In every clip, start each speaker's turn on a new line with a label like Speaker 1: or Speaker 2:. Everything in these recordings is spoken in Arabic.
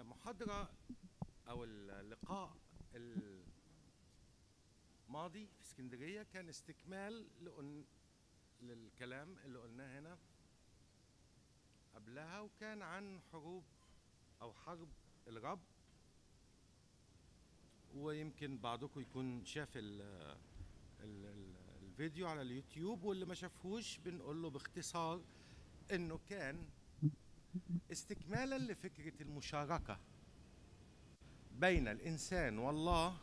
Speaker 1: المحاضرة أو اللقاء الماضي في اسكندرية كان استكمال للكلام اللي قلناه هنا قبلها وكان عن حروب أو حرب الرب ويمكن بعضكم يكون شاف الـ الـ الـ الفيديو على اليوتيوب واللي ما شافهوش بنقول له باختصار انه كان استكمالا لفكرة المشاركة بين الإنسان والله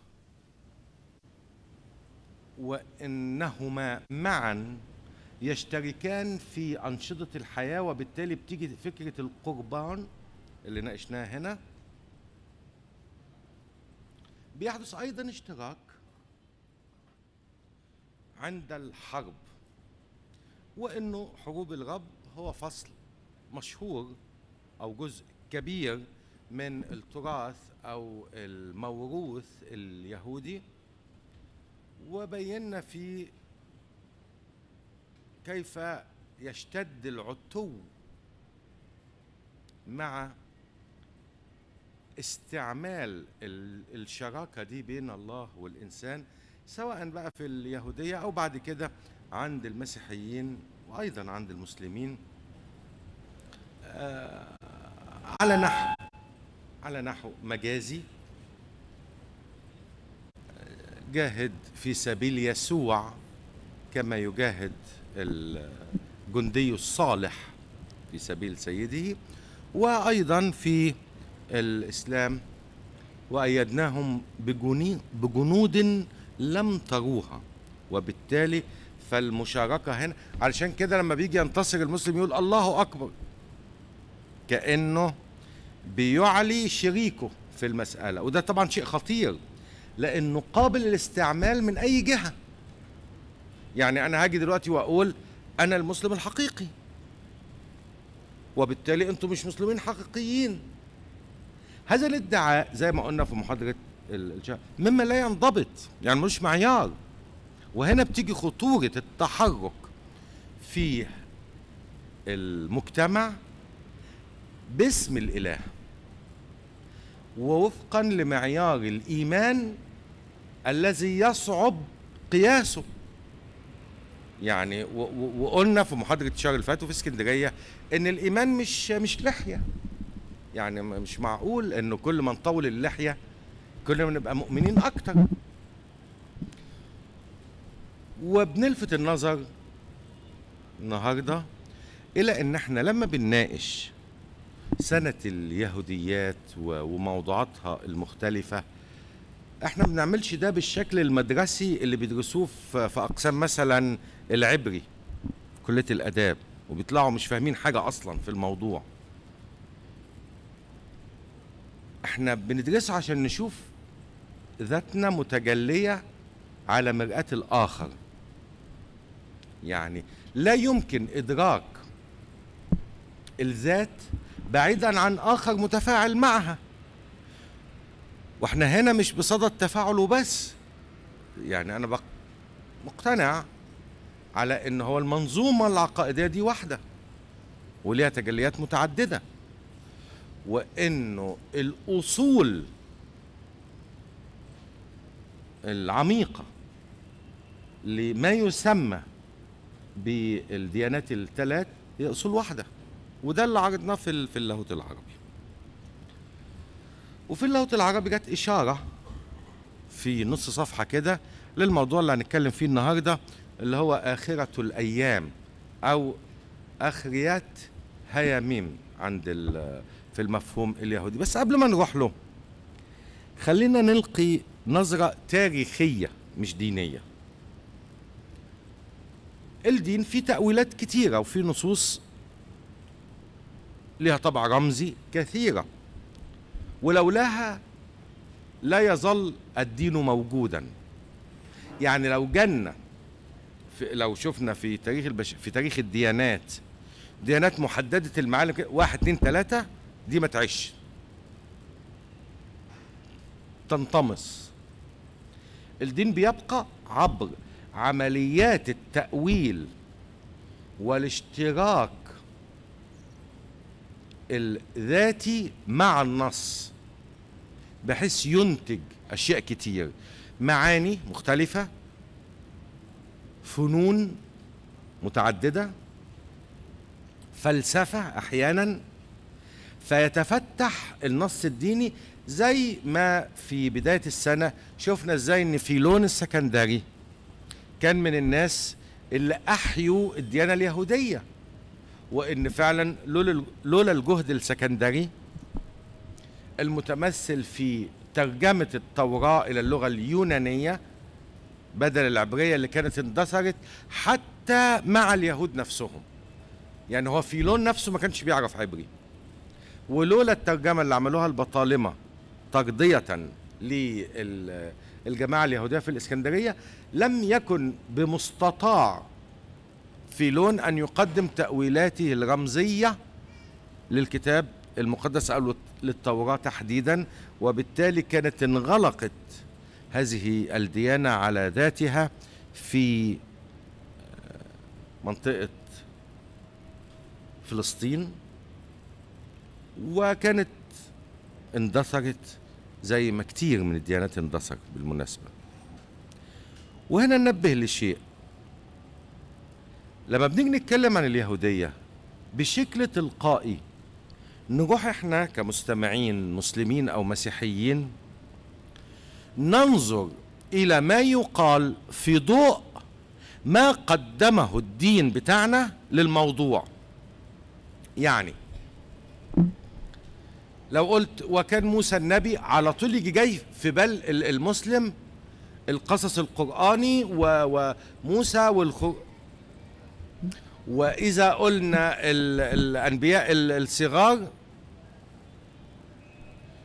Speaker 1: وإنهما معا يشتركان في أنشطة الحياة وبالتالي بتيجي فكرة القربان اللي ناقشناها هنا بيحدث أيضا اشتراك عند الحرب وإنه حروب الرب هو فصل مشهور او جزء كبير من التراث او الموروث اليهودي وبينا في كيف يشتد العتو مع استعمال الشراكه دي بين الله والانسان سواء بقى في اليهوديه او بعد كده عند المسيحيين وايضا عند المسلمين آه، على نحو على نحو مجازي آه، جاهد في سبيل يسوع كما يجاهد الجندي الصالح في سبيل سيده وايضا في الاسلام وايدناهم بجنود لم تروها وبالتالي فالمشاركه هنا علشان كده لما بيجي ينتصر المسلم يقول الله اكبر كأنه بيعلي شريكه في المسألة وده طبعا شيء خطير لأنه قابل للاستعمال من أي جهة يعني أنا هاجي دلوقتي وأقول أنا المسلم الحقيقي وبالتالي أنتم مش مسلمين حقيقيين هذا الادعاء زي ما قلنا في محاضرة مما لا ينضبط يعني مش معيار وهنا بتيجي خطورة التحرك في المجتمع باسم الاله ووفقا لمعيار الايمان الذي يصعب قياسه يعني وقلنا في محاضره الشهر اللي فات وفي اسكندريه ان الايمان مش مش لحيه يعني مش معقول انه كل ما نطول اللحيه كل ما نبقى مؤمنين اكتر وبنلفت النظر النهارده الى ان احنا لما بنناقش سنة اليهوديات وموضوعاتها المختلفة احنا ما بنعملش ده بالشكل المدرسي اللي بيدرسوه في اقسام مثلا العبري كلية الاداب وبيطلعوا مش فاهمين حاجة اصلا في الموضوع احنا بندرسه عشان نشوف ذاتنا متجلية على مرآة الآخر يعني لا يمكن إدراك الذات بعيدا عن آخر متفاعل معها واحنا هنا مش بصدد تفاعل وبس يعني أنا مقتنع على إن هو المنظومة العقائدية دي واحدة وليها تجليات متعددة وإنه الأصول العميقة لما يسمى بالديانات الثلاث هي أصول واحدة وده اللي عرضناه في في اللاهوت العربي وفي اللاهوت العربي جت اشاره في نص صفحه كده للموضوع اللي هنتكلم فيه النهارده اللي هو اخره الايام او اخريات هياميم عند في المفهوم اليهودي بس قبل ما نروح له خلينا نلقي نظرة تاريخية مش دينية الدين فيه تأويلات كتيرة وفيه نصوص لها طبع رمزي كثيرة ولولاها لا يظل الدين موجودا يعني لو جنة لو شفنا في تاريخ البش... في تاريخ الديانات ديانات محددة المعالم واحد اتنين تلاتة دي ما تعيش تنطمس الدين بيبقى عبر عمليات التأويل والاشتراك الذاتي مع النص بحيث ينتج أشياء كتير معاني مختلفة فنون متعددة فلسفة أحيانا فيتفتح النص الديني زي ما في بداية السنة شفنا ازاي ان فيلون السكندري كان من الناس اللي أحيوا الديانة اليهودية وان فعلا لولا الجهد السكندري المتمثل في ترجمه التوراه الى اللغه اليونانيه بدل العبريه اللي كانت اندثرت حتى مع اليهود نفسهم يعني هو في لون نفسه ما كانش بيعرف عبري ولولا الترجمه اللي عملوها البطالمه ترضيه للجماعه اليهوديه في الاسكندريه لم يكن بمستطاع في لون أن يقدم تأويلاته الرمزية للكتاب المقدس أو للتوراة تحديدا وبالتالي كانت انغلقت هذه الديانة على ذاتها في آه، منطقة فلسطين وكانت اندثرت زي ما كتير من الديانات اندثرت بالمناسبة وهنا ننبه لشيء لما بنيجي نتكلم عن اليهودية بشكل تلقائي نروح احنا كمستمعين مسلمين او مسيحيين ننظر الى ما يقال في ضوء ما قدمه الدين بتاعنا للموضوع يعني لو قلت وكان موسى النبي على طول يجي جاي في بال المسلم القصص القرآني وموسى والخر... وإذا قلنا الأنبياء الصغار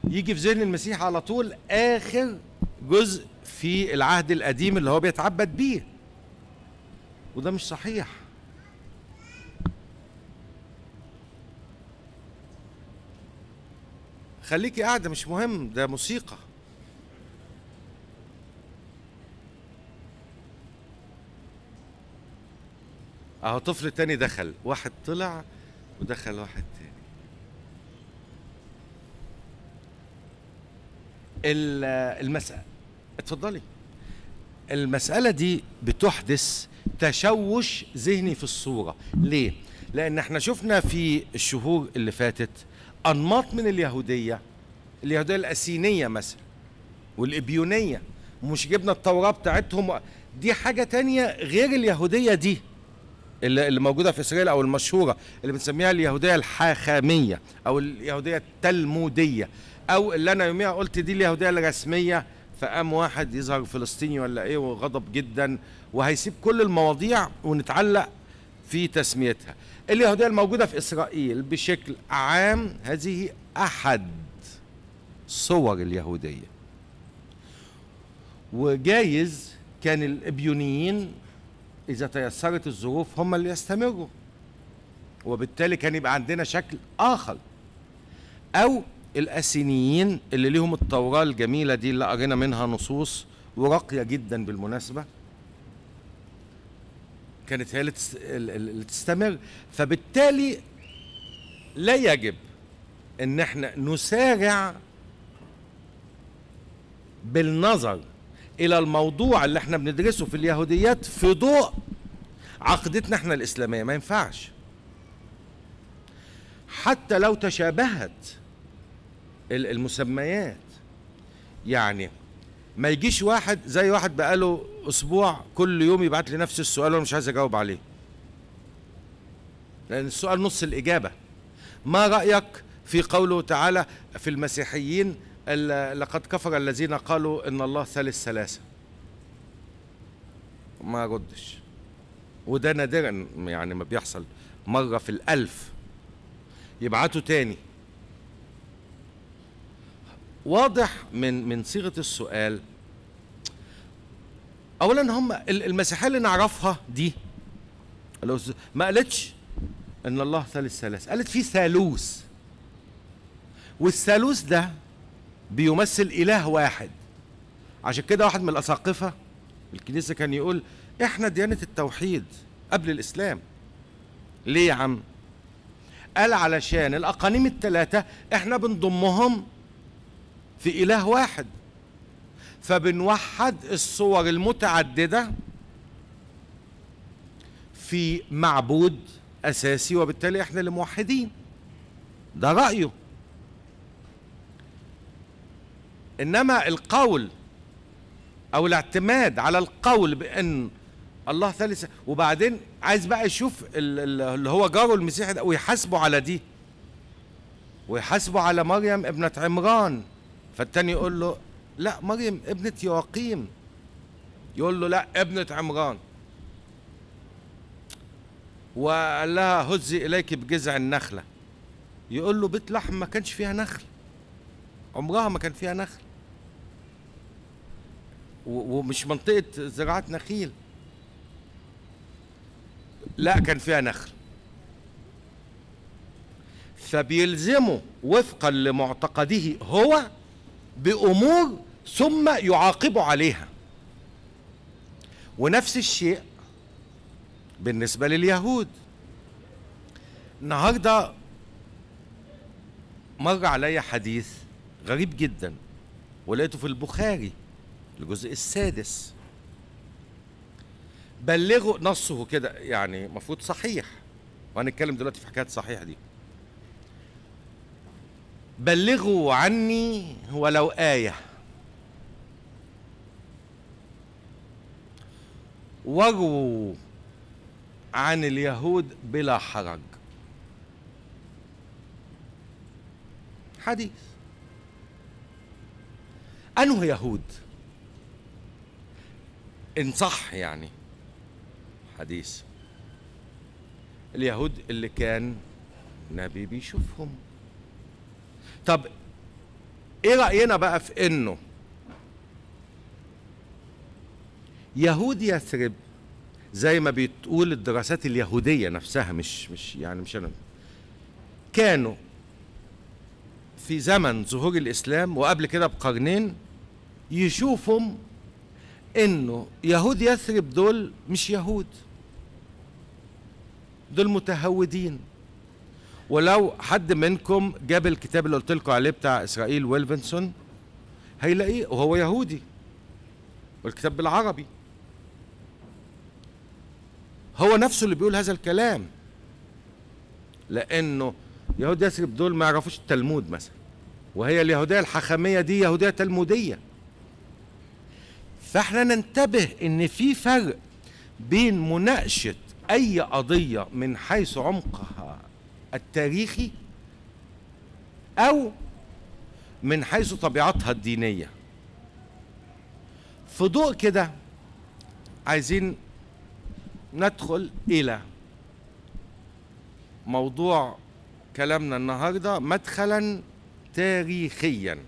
Speaker 1: يجي في ذهن المسيح على طول آخر جزء في العهد القديم اللي هو بيتعبد بيه وده مش صحيح خليكي قاعدة مش مهم ده موسيقى اهو طفل تاني دخل واحد طلع ودخل واحد تاني المسألة اتفضلي المسألة دي بتحدث تشوش ذهني في الصورة ليه؟ لأن احنا شفنا في الشهور اللي فاتت أنماط من اليهودية اليهودية الأسينية مثلا والإبيونية مش جبنا التوراة بتاعتهم دي حاجة تانية غير اليهودية دي اللي موجوده في اسرائيل او المشهوره اللي بنسميها اليهوديه الحاخاميه او اليهوديه التلموديه او اللي انا يوميها قلت دي اليهوديه الرسميه فقام واحد يظهر فلسطيني ولا ايه وغضب جدا وهيسيب كل المواضيع ونتعلق في تسميتها اليهوديه الموجوده في اسرائيل بشكل عام هذه احد صور اليهوديه وجايز كان الابيونيين إذا تيسرت الظروف هم اللي يستمروا وبالتالي كان يبقى عندنا شكل آخر أو الأسينيين اللي ليهم التوراة الجميلة دي اللي قرينا منها نصوص وراقية جدا بالمناسبة كانت هي اللي تستمر فبالتالي لا يجب ان احنا نسارع بالنظر الى الموضوع اللي احنا بندرسه في اليهوديات في ضوء عقدتنا احنا الاسلاميه ما ينفعش حتى لو تشابهت المسميات يعني ما يجيش واحد زي واحد بقاله اسبوع كل يوم يبعت لي نفس السؤال وانا مش عايز اجاوب عليه لان السؤال نص الاجابه ما رايك في قوله تعالى في المسيحيين لقد كفر الذين قالوا ان الله ثالث ثلاثه ما ردش وده نادرا يعني ما بيحصل مره في الالف يبعتوا تاني واضح من من صيغه السؤال اولا هم المسيحيه اللي نعرفها دي ما قالتش ان الله ثالث ثلاثة قالت في ثالوث والثالوث ده بيمثل إله واحد عشان كده واحد من الأساقفة الكنيسة كان يقول إحنا ديانة التوحيد قبل الإسلام ليه يا عم؟ قال علشان الأقانيم الثلاثة إحنا بنضمهم في إله واحد فبنوحد الصور المتعددة في معبود أساسي وبالتالي إحنا اللي موحدين ده رأيه انما القول او الاعتماد على القول بان الله ثالث وبعدين عايز بقى يشوف اللي هو جاره المسيح ده ويحاسبه على دي ويحاسبه على مريم ابنة عمران فالتاني يقول له لا مريم ابنة يواقيم يقول له لا ابنة عمران وقال لها هزي إليك بجذع النخلة يقول له بيت لحم ما كانش فيها نخل عمرها ما كان فيها نخل ومش منطقه زراعه نخيل لا كان فيها نخل فبيلزمه وفقا لمعتقده هو بامور ثم يعاقبه عليها ونفس الشيء بالنسبه لليهود النهارده مر عليا حديث غريب جدا ولقيته في البخاري الجزء السادس بلغوا نصه كده يعني المفروض صحيح وهنتكلم دلوقتي في حكايه صحيح دي بلغوا عني ولو ايه وجو عن اليهود بلا حرج حديث أنه يهود إن صح يعني حديث اليهود اللي كان نبي بيشوفهم طب ايه رأينا بقى في انه يهود يثرب زي ما بتقول الدراسات اليهودية نفسها مش مش يعني مش انا كانوا في زمن ظهور الاسلام وقبل كده بقرنين يشوفهم انه يهود يثرب دول مش يهود دول متهودين ولو حد منكم جاب الكتاب اللي قلت لكم عليه بتاع اسرائيل ويلفنسون هيلاقيه وهو يهودي والكتاب بالعربي هو نفسه اللي بيقول هذا الكلام لانه يهود يثرب دول ما يعرفوش التلمود مثلا وهي اليهوديه الحخاميه دي يهوديه تلموديه فاحنا ننتبه ان في فرق بين مناقشه اي قضيه من حيث عمقها التاريخي او من حيث طبيعتها الدينيه في ضوء كده عايزين ندخل الى موضوع كلامنا النهارده مدخلا تاريخيا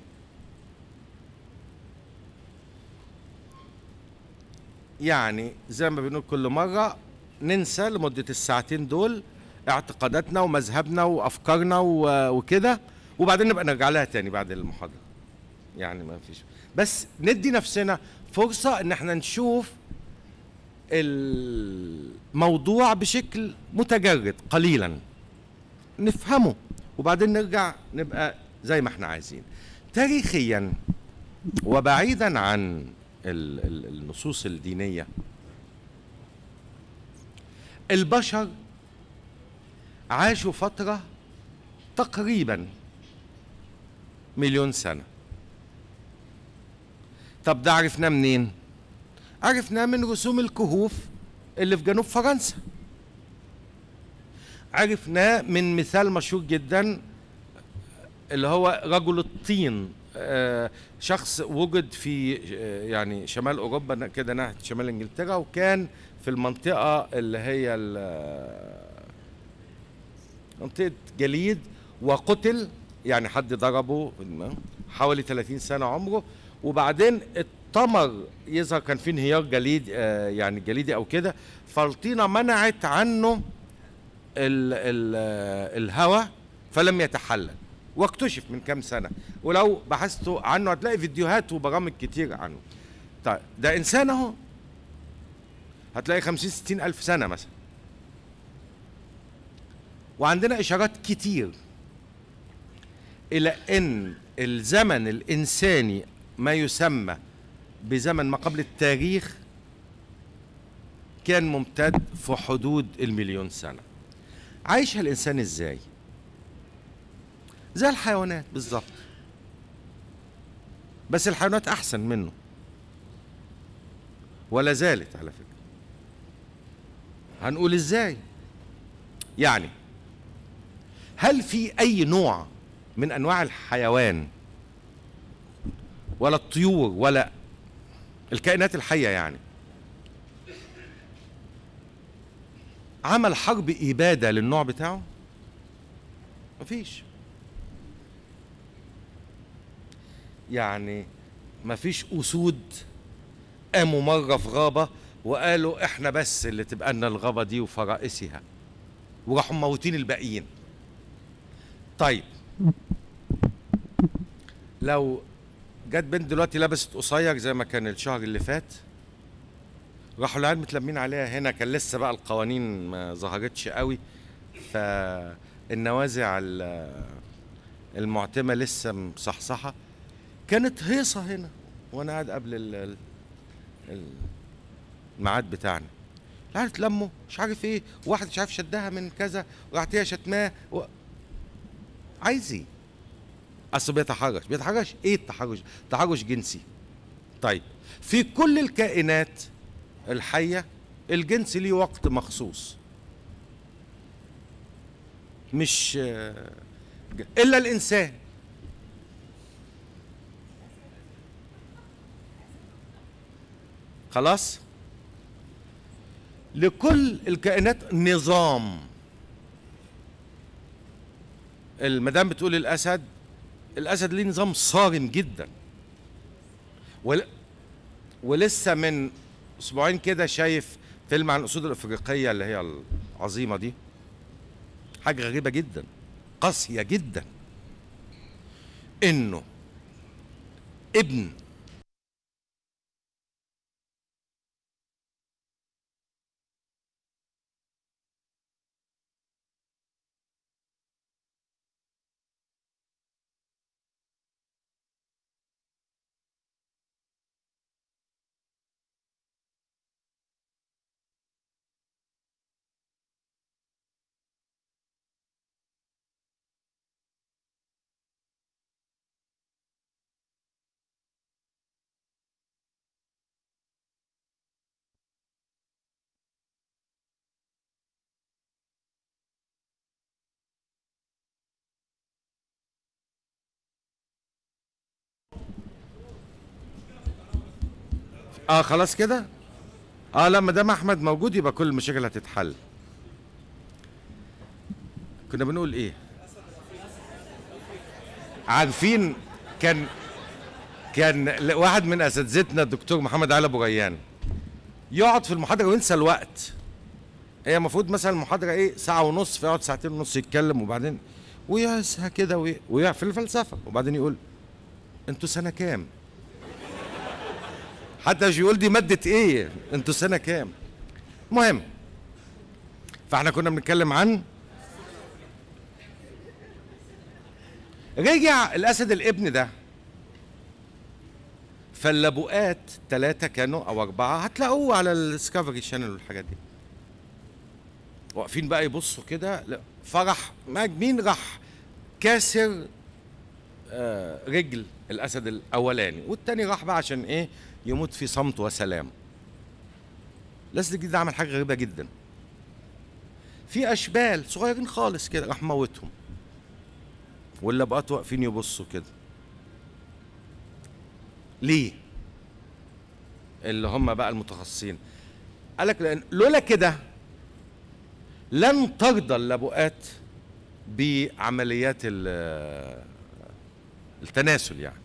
Speaker 1: يعني زي ما بنقول كل مرة ننسى لمدة الساعتين دول اعتقاداتنا ومذهبنا وأفكارنا وكده وبعدين نبقى نرجع لها تاني بعد المحاضرة يعني ما فيش بس ندي نفسنا فرصة إن احنا نشوف الموضوع بشكل متجرد قليلا نفهمه وبعدين نرجع نبقى زي ما احنا عايزين تاريخيا وبعيدا عن النصوص الدينيه البشر عاشوا فتره تقريبا مليون سنه طب ده عرفناه منين عرفناه من رسوم الكهوف اللي في جنوب فرنسا عرفناه من مثال مشهور جدا اللي هو رجل الطين آه، شخص وجد في آه، يعني شمال اوروبا كده ناحيه شمال انجلترا وكان في المنطقه اللي هي آه، منطقه جليد وقتل يعني حد ضربه حوالي 30 سنه عمره وبعدين التمر يظهر كان في انهيار جليد آه، يعني جليدي او كده فالطينه منعت عنه الهواء فلم يتحلل واكتشف من كام سنه ولو بحثت عنه هتلاقي فيديوهات وبرامج كتير عنه طيب ده انسان اهو هتلاقي 50 60 الف سنه مثلا وعندنا اشارات كتير الى ان الزمن الانساني ما يسمى بزمن ما قبل التاريخ كان ممتد في حدود المليون سنه عايش الانسان ازاي زي الحيوانات بالظبط بس الحيوانات احسن منه ولا زالت على فكره هنقول ازاي يعني هل في اي نوع من انواع الحيوان ولا الطيور ولا الكائنات الحيه يعني عمل حرب اباده للنوع بتاعه مفيش يعني مفيش أسود قاموا مرة في غابة وقالوا إحنا بس اللي تبقى لنا الغابة دي وفرائسها وراحوا موتين الباقيين طيب لو جت بنت دلوقتي لبست قصير زي ما كان الشهر اللي فات راحوا العيال متلمين عليها هنا كان لسه بقى القوانين ما ظهرتش قوي فالنوازع المعتمه لسه مصحصحه كانت هيصه هنا وانا قاعد قبل الميعاد بتاعنا العيال تلمه مش عارف ايه واحد مش عارف شدها من كذا وقعتيها هي شتماه و... عايز ايه؟ اصل بيتحرش بيتحرش ايه التحرش؟ تحرش جنسي طيب في كل الكائنات الحيه الجنس ليه وقت مخصوص مش آه، الا الانسان خلاص لكل الكائنات نظام المدام بتقول الاسد الاسد ليه نظام صارم جدا ول... ولسه من اسبوعين كده شايف فيلم عن الاسود الافريقيه اللي هي العظيمه دي حاجه غريبه جدا قاسيه جدا انه ابن اه خلاص كده اه لما دام احمد موجود يبقى كل المشاكل هتتحل كنا بنقول ايه عارفين كان كان واحد من اساتذتنا الدكتور محمد علي ابو ريان يقعد في المحاضره وينسى الوقت هي المفروض مثلا المحاضره ايه ساعه ونص فيقعد ساعتين ونص يتكلم وبعدين ويسها كده ويقع في الفلسفه وبعدين يقول انتوا سنه كام حتى مش يقول دي ماده ايه انتوا سنه كام مهم فاحنا كنا بنتكلم عن رجع الاسد الابن ده فاللابوقات ثلاثة كانوا أو أربعة هتلاقوه على الديسكفري شانل والحاجات دي. واقفين بقى يبصوا كده فرح مين راح كاسر آه، رجل الأسد الأولاني والتاني راح بقى عشان إيه يموت في صمت وسلام لازم الجديد عمل حاجه غريبه جدا في اشبال صغيرين خالص كده راح موتهم ولا بقات واقفين يبصوا كده ليه اللي هم بقى المتخصصين قال لك لان لولا كده لن ترضى اللبؤات بعمليات التناسل يعني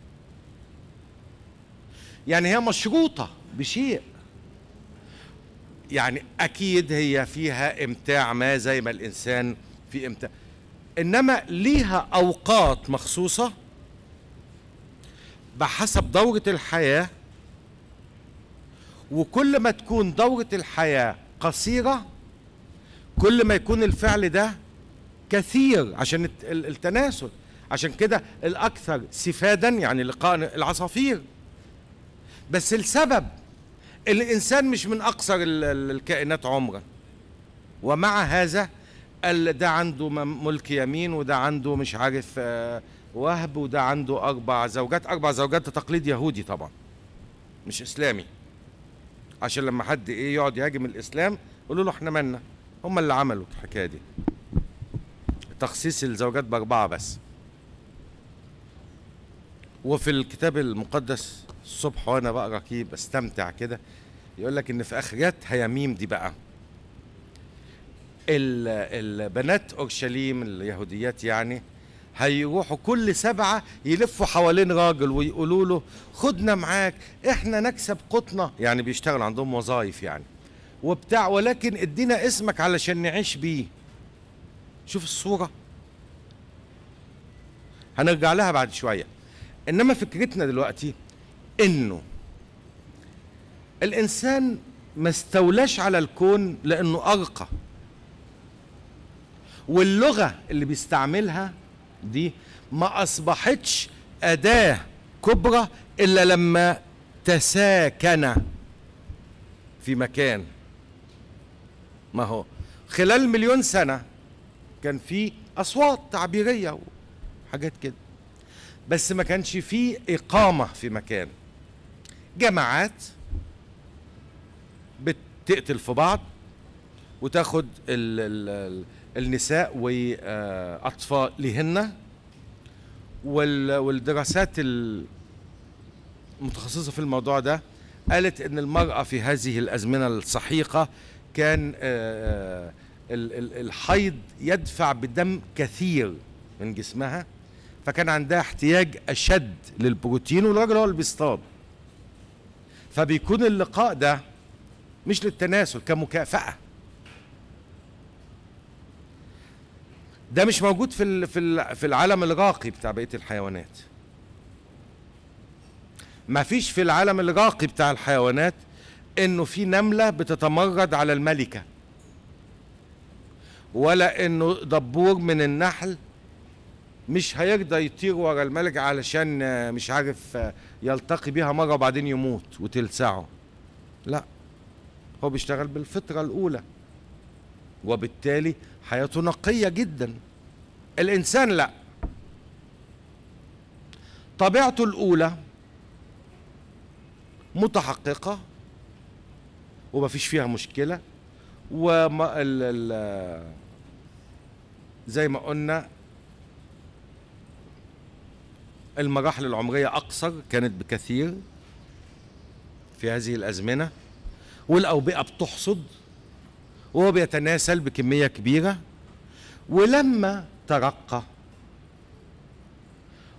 Speaker 1: يعني هي مشروطه بشيء يعني اكيد هي فيها امتاع ما زي ما الانسان في امتاع انما ليها اوقات مخصوصه بحسب دوره الحياه وكل ما تكون دوره الحياه قصيره كل ما يكون الفعل ده كثير عشان التناسل عشان كده الاكثر سفادا يعني لقاء العصافير بس السبب الإنسان مش من أقصر الكائنات عمرا ومع هذا قال ده عنده ملك يمين وده عنده مش عارف آه، وهب وده عنده أربع زوجات أربع زوجات ده تقليد يهودي طبعا مش إسلامي عشان لما حد إيه يقعد يهاجم الإسلام قولوا له إحنا مالنا هم اللي عملوا الحكاية دي تخصيص الزوجات بأربعة بس وفي الكتاب المقدس الصبح وانا بقرا كده بستمتع كده يقول لك ان في اخرات هياميم دي بقى البنات اورشليم اليهوديات يعني هيروحوا كل سبعة يلفوا حوالين راجل ويقولوا له خدنا معاك احنا نكسب قطنا يعني بيشتغل عندهم وظائف يعني وبتاع ولكن ادينا اسمك علشان نعيش بيه شوف الصورة هنرجع لها بعد شوية انما فكرتنا دلوقتي انه الانسان ما استولاش على الكون لانه ارقى واللغه اللي بيستعملها دي ما اصبحتش اداه كبرى الا لما تساكن في مكان ما هو خلال مليون سنه كان في اصوات تعبيريه وحاجات كده بس ما كانش في اقامه في مكان جماعات بتقتل في بعض وتاخد الـ الـ النساء واطفالهن والدراسات المتخصصه في الموضوع ده قالت ان المراه في هذه الازمنه السحيقه كان آه، آه، الحيض يدفع بدم كثير من جسمها فكان عندها احتياج اشد للبروتين والراجل هو اللي بيصطاد فبيكون اللقاء ده مش للتناسل كمكافأة ده مش موجود في في في العالم الراقي بتاع بقيه الحيوانات ما فيش في العالم الراقي بتاع الحيوانات انه في نمله بتتمرد على الملكه ولا انه دبور من النحل مش هيرضى يطير ورا الملكه علشان مش عارف يلتقي بها مرة وبعدين يموت وتلسعه لا هو بيشتغل بالفطرة الأولى وبالتالي حياته نقية جدا الإنسان لا طبيعته الأولى متحققة ومفيش فيها مشكلة وما ال زي ما قلنا المراحل العمرية أقصر كانت بكثير في هذه الأزمنة والأوبئة بتحصد وهو بيتناسل بكمية كبيرة ولما ترقى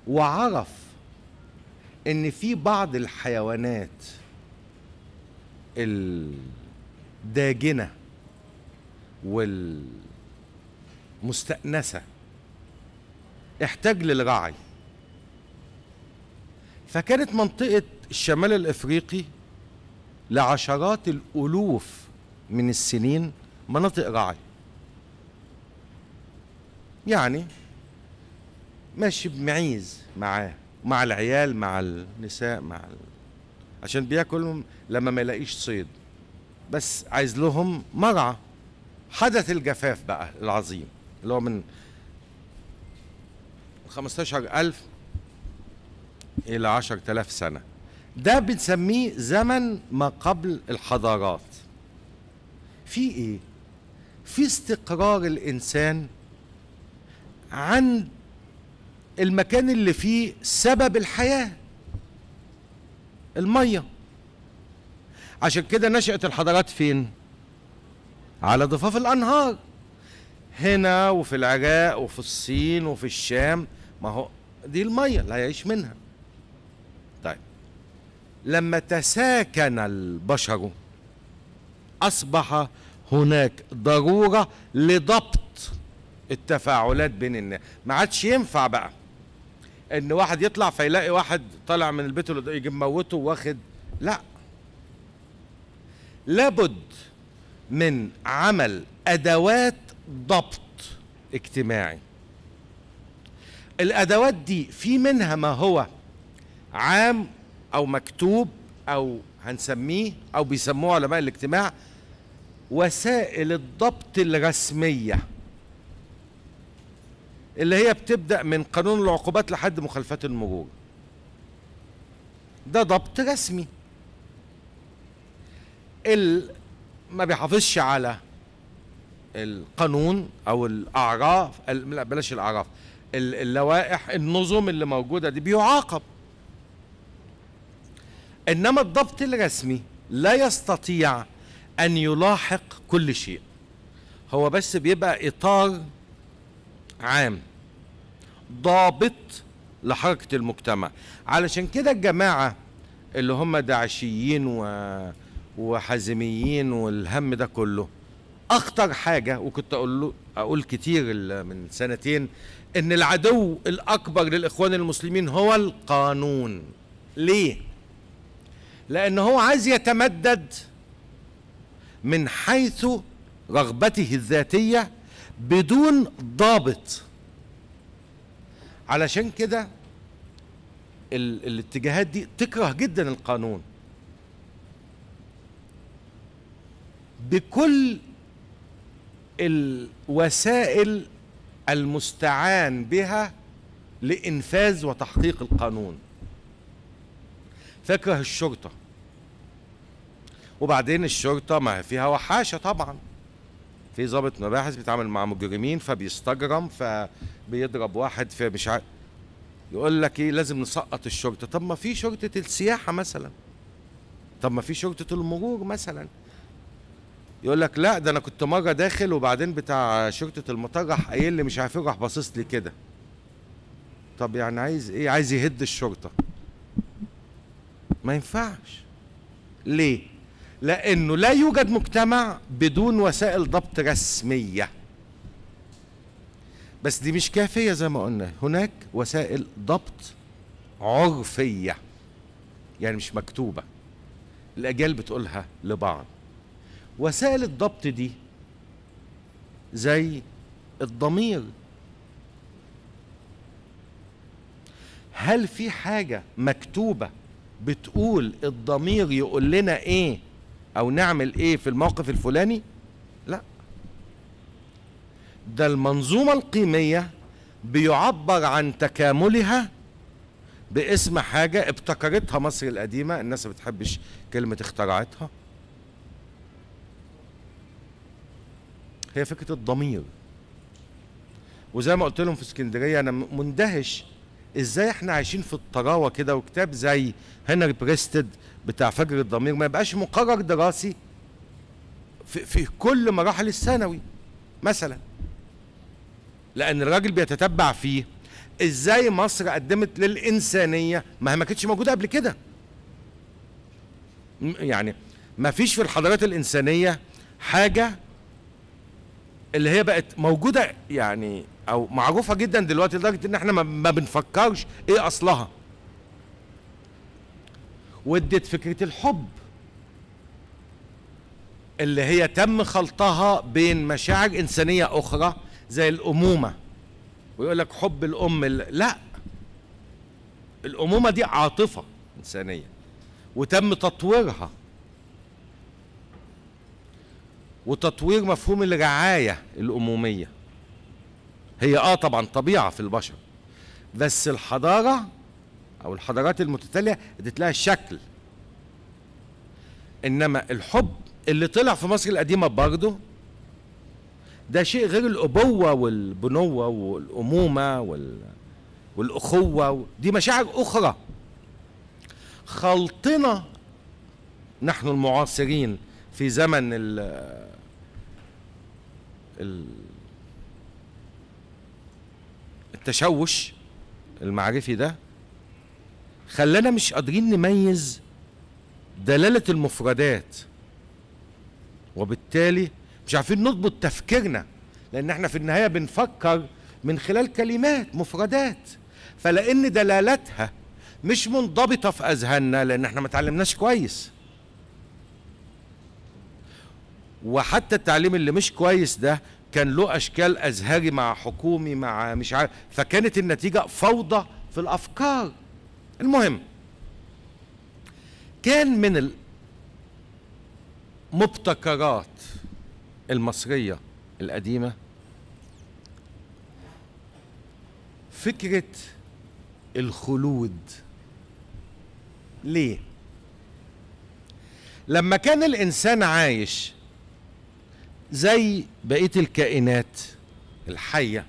Speaker 1: وعرف ان في بعض الحيوانات الداجنه والمستأنسه احتاج للرعي فكانت منطقة الشمال الإفريقي لعشرات الألوف من السنين مناطق رعي يعني ماشي بمعيز معاه مع العيال مع النساء مع ال... عشان بياكلهم لما ما يلاقيش صيد بس عايز لهم مرعى حدث الجفاف بقى العظيم اللي هو من 15000 إلى 10000 سنة ده بنسميه زمن ما قبل الحضارات في إيه؟ في استقرار الإنسان عن المكان اللي فيه سبب الحياة المية عشان كده نشأت الحضارات فين؟ على ضفاف الأنهار هنا وفي العراق وفي الصين وفي الشام ما هو دي المية اللي هيعيش منها لما تساكن البشر اصبح هناك ضروره لضبط التفاعلات بين الناس ما عادش ينفع بقى ان واحد يطلع فيلاقي واحد طالع من البيت اللي يجي موته واخد لا لابد من عمل ادوات ضبط اجتماعي الادوات دي في منها ما هو عام او مكتوب او هنسميه او بيسموه علماء الاجتماع وسائل الضبط الرسميه اللي هي بتبدا من قانون العقوبات لحد مخالفات المرور ده ضبط رسمي ال ما بيحافظش على القانون او الاعراف لا بلاش الاعراف اللوائح النظم اللي موجوده دي بيعاقب انما الضبط الرسمي لا يستطيع ان يلاحق كل شيء هو بس بيبقى اطار عام ضابط لحركه المجتمع علشان كده الجماعه اللي هم داعشيين و... وحازميين والهم ده كله اخطر حاجه وكنت اقول له اقول كتير من سنتين ان العدو الاكبر للاخوان المسلمين هو القانون ليه لأن هو عايز يتمدد من حيث رغبته الذاتية بدون ضابط علشان كده ال الاتجاهات دي تكره جدا القانون بكل الوسائل المستعان بها لإنفاذ وتحقيق القانون فكره الشرطة وبعدين الشرطه ما فيها وحاشه طبعا في ضابط مباحث بيتعامل مع مجرمين فبيستجرم فبيضرب واحد في مش عارف يقول لك ايه لازم نسقط الشرطه طب ما في شرطه السياحه مثلا طب ما في شرطه المرور مثلا يقول لك لا ده انا كنت مره داخل وبعدين بتاع شرطه المطار راح قايل لي مش عارف ايه راح باصص لي كده طب يعني عايز ايه عايز يهد الشرطه ما ينفعش ليه لأنه لا يوجد مجتمع بدون وسائل ضبط رسمية بس دي مش كافية زي ما قلنا هناك وسائل ضبط عرفية يعني مش مكتوبة الأجيال بتقولها لبعض وسائل الضبط دي زي الضمير هل في حاجة مكتوبة بتقول الضمير يقول لنا ايه او نعمل ايه في الموقف الفلاني لا ده المنظومه القيميه بيعبر عن تكاملها باسم حاجه ابتكرتها مصر القديمه الناس ما بتحبش كلمه اخترعتها هي فكره الضمير وزي ما قلت لهم في اسكندريه انا مندهش ازاي احنا عايشين في الطراوه كده وكتاب زي هنري بريستد بتاع فجر الضمير ما يبقاش مقرر دراسي في, في كل مراحل الثانوي مثلا لان الراجل بيتتبع فيه ازاي مصر قدمت للانسانيه ما هي ما كانتش موجوده قبل كده يعني ما فيش في الحضارات الانسانيه حاجه اللي هي بقت موجوده يعني او معروفه جدا دلوقتي لدرجه ان احنا ما بنفكرش ايه اصلها وديت فكرة الحب اللي هي تم خلطها بين مشاعر إنسانية أخرى زي الأمومة ويقول لك حب الأم لا الأمومة دي عاطفة إنسانية وتم تطويرها وتطوير مفهوم الرعاية الأمومية هي آه طبعا طبيعة في البشر بس الحضارة او الحضارات المتتاليه اديت لها شكل انما الحب اللي طلع في مصر القديمه برضه ده شيء غير الابوه والبنوه والامومه وال... والاخوه دي مشاعر اخرى خلطنا نحن المعاصرين في زمن ال التشوش المعرفي ده خلانا مش قادرين نميز دلالة المفردات وبالتالي مش عارفين نضبط تفكيرنا لأن احنا في النهاية بنفكر من خلال كلمات مفردات فلأن دلالتها مش منضبطة في أذهاننا لأن احنا ما تعلمناش كويس وحتى التعليم اللي مش كويس ده كان له أشكال أزهري مع حكومي مع مش عارف فكانت النتيجة فوضى في الأفكار المهم كان من المبتكرات المصرية القديمة فكرة الخلود ليه؟ لما كان الإنسان عايش زي بقية الكائنات الحية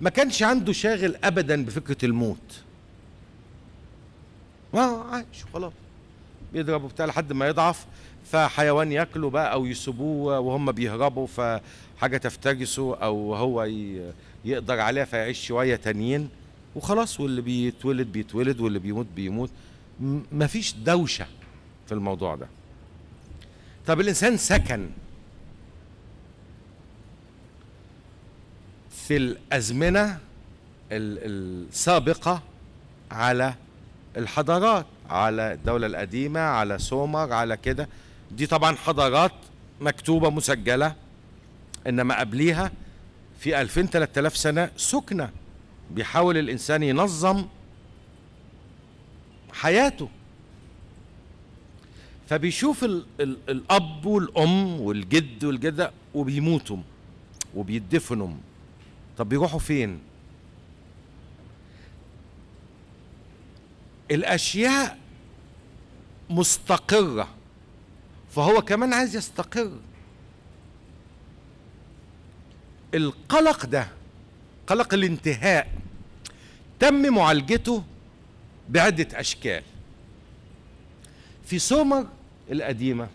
Speaker 1: ما كانش عنده شاغل ابدا بفكره الموت ما عايش وخلاص بيضرب وبتاع لحد ما يضعف فحيوان ياكله بقى او يسيبوه وهم بيهربوا فحاجه تفترسه او هو يقدر عليها فيعيش شويه تانيين وخلاص واللي بيتولد بيتولد واللي بيموت بيموت مفيش دوشه في الموضوع ده طب الانسان سكن في الازمنه السابقه على الحضارات على الدوله القديمه على سومر على كده دي طبعا حضارات مكتوبه مسجله انما قبليها في 2000 3000 سنه سكنه بيحاول الانسان ينظم حياته فبيشوف الـ الـ الاب والام والجد والجده وبيموتوا وبيدفنوا طب بيروحوا فين الاشياء مستقره فهو كمان عايز يستقر القلق ده قلق الانتهاء تم معالجته بعده اشكال في سومر القديمه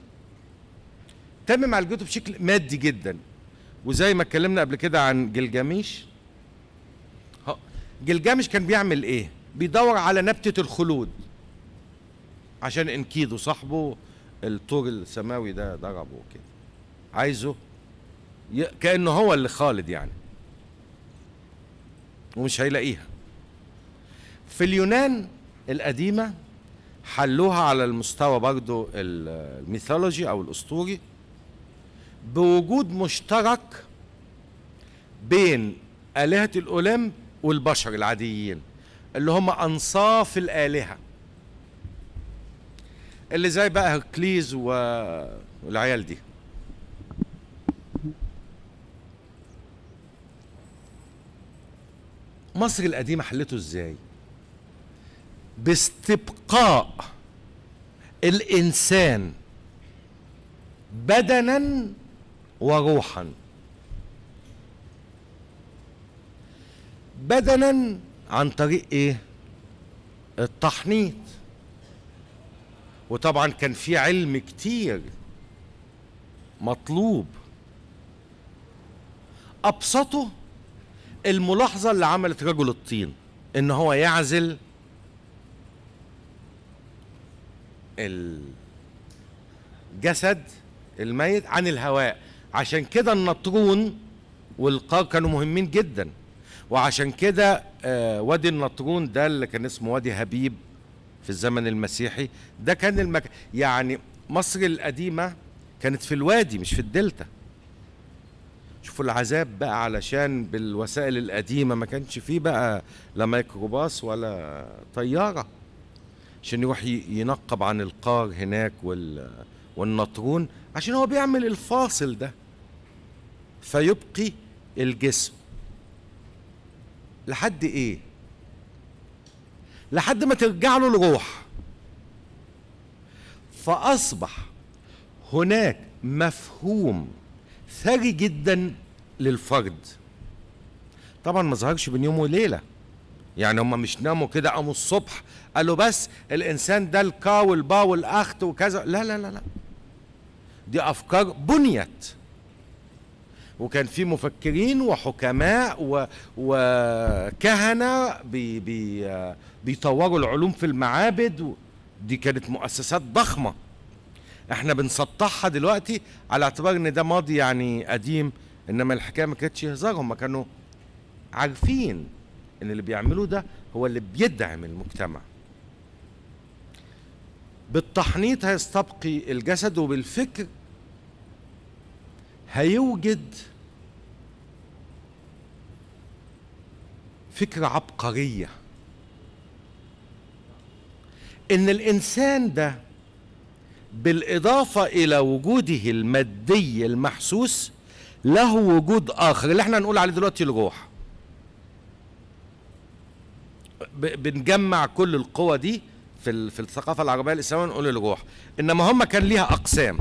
Speaker 1: تم معالجته بشكل مادي جدا وزي ما اتكلمنا قبل كده عن جلجاميش جلجامش كان بيعمل ايه بيدور على نبتة الخلود عشان انكيدو صاحبه الطور السماوي ده ضربه كده عايزه ي... كأنه هو اللي خالد يعني ومش هيلاقيها في اليونان القديمة حلوها على المستوى برضو الميثولوجي أو الأسطوري بوجود مشترك بين آلهة الأولمب والبشر العاديين اللي هم أنصاف الآلهة اللي زي بقى هركليز والعيال دي مصر القديمة حلته ازاي باستبقاء الإنسان بدنا وروحا بدنا عن طريق ايه التحنيط وطبعا كان في علم كتير مطلوب ابسطه الملاحظه اللي عملت رجل الطين ان هو يعزل الجسد الميت عن الهواء عشان كده النطرون والقار كانوا مهمين جدا وعشان كده آه وادي النطرون ده اللي كان اسمه وادي هبيب في الزمن المسيحي ده كان المك... يعني مصر القديمة كانت في الوادي مش في الدلتا شوفوا العذاب بقى علشان بالوسائل القديمة ما كانش فيه بقى لا ميكروباص ولا طيارة عشان يروح ينقب عن القار هناك وال... والنطرون عشان هو بيعمل الفاصل ده فيبقي الجسم لحد ايه لحد ما ترجع له الروح فاصبح هناك مفهوم ثري جدا للفرد طبعا ما ظهرش بين يوم وليله يعني هم مش ناموا كده قاموا الصبح قالوا بس الانسان ده الكا والبا والاخت وكذا لا لا لا لا دي افكار بنيت وكان في مفكرين وحكماء وكهنه بي... بي... بيطوروا العلوم في المعابد دي كانت مؤسسات ضخمه احنا بنسطحها دلوقتي على اعتبار ان ده ماضي يعني قديم انما الحكايه ما كانتش هزار هم كانوا عارفين ان اللي بيعملوه ده هو اللي بيدعم المجتمع بالتحنيط هيستبقي الجسد وبالفكر هيوجد فكرة عبقرية إن الإنسان ده بالإضافة إلى وجوده المادي المحسوس له وجود آخر اللي احنا هنقول عليه دلوقتي الروح بنجمع كل القوى دي في الثقافة العربية الإسلامية نقول الروح إنما هم كان ليها أقسام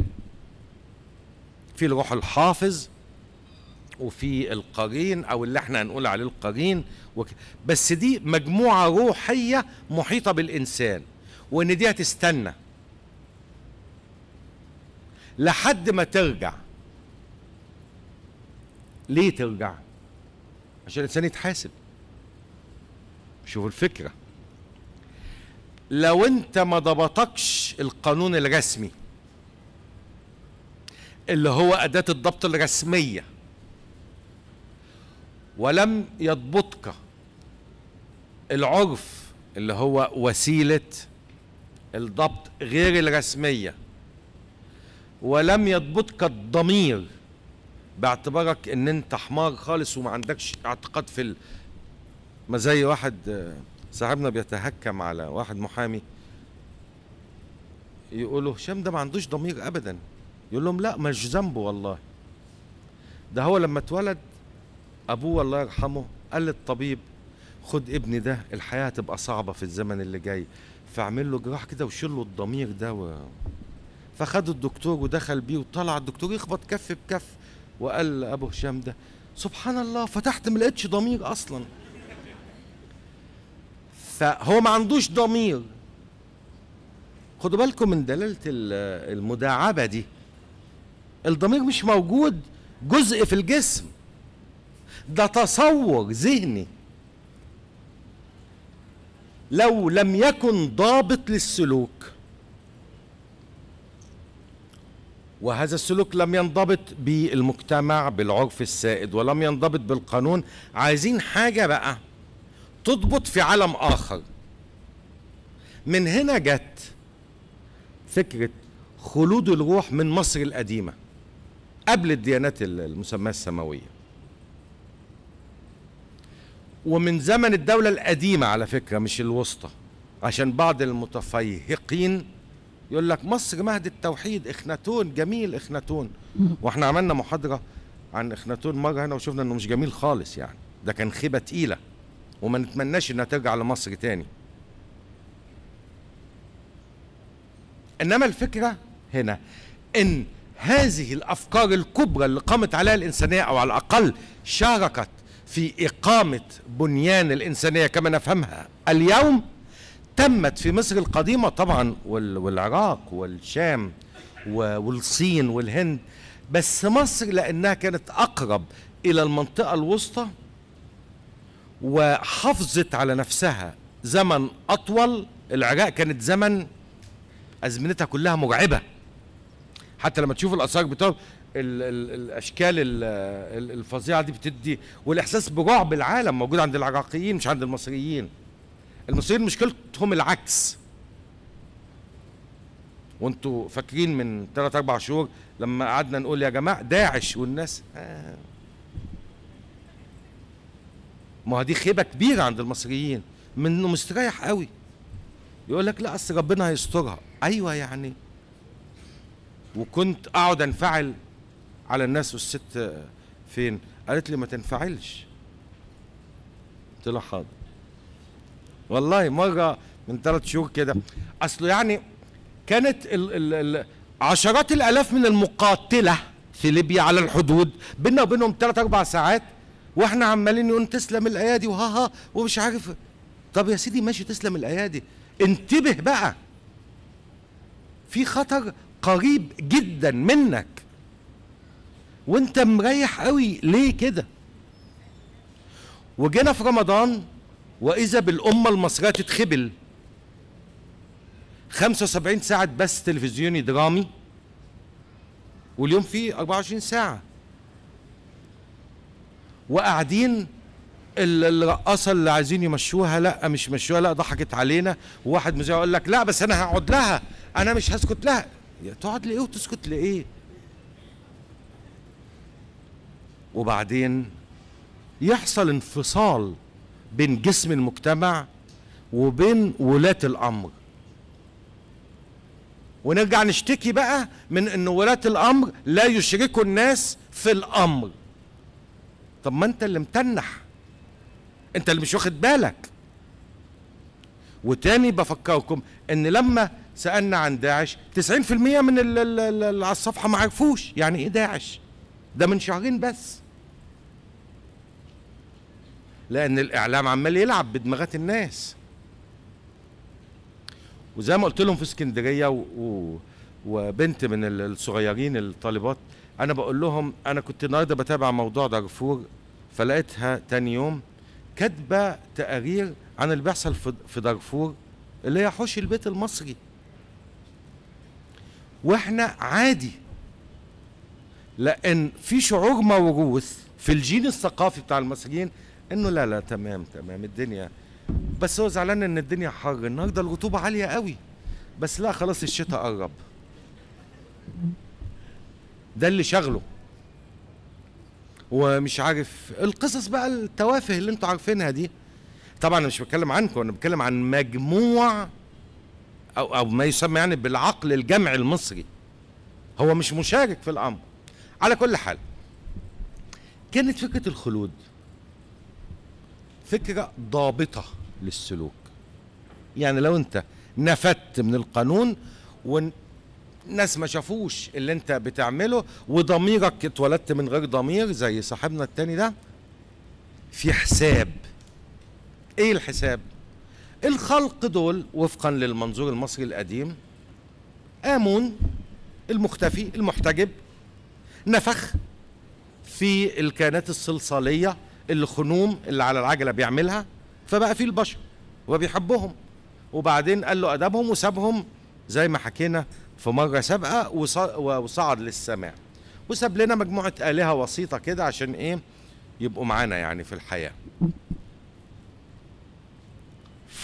Speaker 1: في الروح الحافظ وفي القرين او اللي احنا هنقول عليه القرين وك... بس دي مجموعه روحيه محيطه بالانسان وان دي هتستنى لحد ما ترجع ليه ترجع عشان الانسان يتحاسب شوفوا الفكره لو انت ما ضبطكش القانون الرسمي اللي هو أداة الضبط الرسمية ولم يضبطك العرف اللي هو وسيلة الضبط غير الرسمية ولم يضبطك الضمير باعتبارك ان انت حمار خالص وما عندكش اعتقاد في ما زي واحد صاحبنا بيتهكم على واحد محامي يقوله هشام ده ما عندوش ضمير ابدا يقول لهم لا مش ذنبه والله ده هو لما اتولد ابوه الله يرحمه قال للطبيب خد ابني ده الحياه هتبقى صعبه في الزمن اللي جاي فاعمل له جراح كده وشيل له الضمير ده و... فخد الدكتور ودخل بيه وطلع الدكتور يخبط كف بكف وقال لأبو هشام ده سبحان الله فتحت ما لقيتش ضمير اصلا فهو ما عندوش ضمير خدوا بالكم من دلاله المداعبه دي الضمير مش موجود جزء في الجسم ده تصور ذهني لو لم يكن ضابط للسلوك وهذا السلوك لم ينضبط بالمجتمع بالعرف السائد ولم ينضبط بالقانون عايزين حاجة بقى تضبط في عالم آخر من هنا جت فكرة خلود الروح من مصر القديمه قبل الديانات المسماه السماويه ومن زمن الدولة القديمة على فكرة مش الوسطى عشان بعض المتفيهقين يقول لك مصر مهد التوحيد اخناتون جميل اخناتون واحنا عملنا محاضرة عن اخناتون مرة هنا وشفنا انه مش جميل خالص يعني ده كان خيبة تقيلة وما نتمناش انها ترجع لمصر تاني انما الفكرة هنا ان هذه الافكار الكبرى اللي قامت عليها الانسانيه او على الاقل شاركت في اقامه بنيان الانسانيه كما نفهمها اليوم تمت في مصر القديمه طبعا والعراق والشام والصين والهند بس مصر لانها كانت اقرب الى المنطقه الوسطى وحافظت على نفسها زمن اطول العراق كانت زمن ازمنتها كلها مرعبه حتى لما تشوف الاساق بتاعهم الـ الـ الاشكال الفظيعه دي بتدي والاحساس برعب العالم موجود عند العراقيين مش عند المصريين المصريين مشكلتهم العكس وانتوا فاكرين من ثلاث اربع شهور لما قعدنا نقول يا جماعه داعش والناس آه. ما هو دي خيبه كبيره عند المصريين منه مستريح قوي يقول لك لا اصل ربنا هيسترها ايوه يعني وكنت اقعد انفعل على الناس والست فين قالت لي ما تنفعلش قلت لها حاضر والله مره من ثلاث شهور كده اصله يعني كانت الـ الـ عشرات الالاف من المقاتله في ليبيا على الحدود بينا وبينهم ثلاث اربع ساعات واحنا عمالين نقول تسلم الايادي وها ها ومش عارف طب يا سيدي ماشي تسلم الايادي انتبه بقى في خطر قريب جدا منك وانت مريح قوي ليه كده وجينا في رمضان واذا بالامه المصريه تتخبل 75 ساعه بس تلفزيوني درامي واليوم فيه 24 ساعه وقاعدين الرقاصه اللي عايزين يمشوها لا مش مشوها لا ضحكت علينا وواحد مذيع يقول لك لا بس انا هقعد لها انا مش هسكت لها تقعد لإيه وتسكت لإيه وبعدين يحصل انفصال بين جسم المجتمع وبين ولاة الأمر ونرجع نشتكي بقى من ان ولاة الامر لا يشركوا الناس في الامر طب ما انت اللي متنح انت اللي مش واخد بالك وتاني بفكركم ان لما سالنا عن داعش 90% من اللي على الصفحه ما عرفوش يعني ايه داعش ده من شهرين بس لان الاعلام عمال يلعب بدماغات الناس وزي ما قلت لهم في اسكندريه و... و... وبنت من الصغيرين الطالبات انا بقول لهم انا كنت النهارده بتابع موضوع دارفور فلقيتها تاني يوم كاتبه تقارير عن اللي بيحصل في دارفور اللي هي حوش البيت المصري واحنا عادي لان في شعور موروث في الجيل الثقافي بتاع المصريين انه لا لا تمام تمام الدنيا بس هو زعلان ان الدنيا حر النهارده الرطوبه عاليه قوي بس لا خلاص الشتاء قرب ده اللي شغله ومش عارف القصص بقى التوافه اللي انتوا عارفينها دي طبعا انا مش بتكلم عنكم انا بتكلم عن مجموع أو, أو ما يسمى يعني بالعقل الجمعي المصري هو مش مشارك في الأمر على كل حال كانت فكرة الخلود فكرة ضابطة للسلوك يعني لو أنت نفدت من القانون والناس ما شافوش اللي أنت بتعمله وضميرك اتولدت من غير ضمير زي صاحبنا التاني ده في حساب ايه الحساب الخلق دول وفقا للمنظور المصري القديم آمون المختفي المحتجب نفخ في الكائنات الصلصالية الخنوم اللي على العجلة بيعملها فبقى في البشر وبيحبهم وبعدين قال له أدبهم وسابهم زي ما حكينا في مرة سابقة وصعد للسماء وساب لنا مجموعة آلهة وسيطة كده عشان إيه يبقوا معانا يعني في الحياه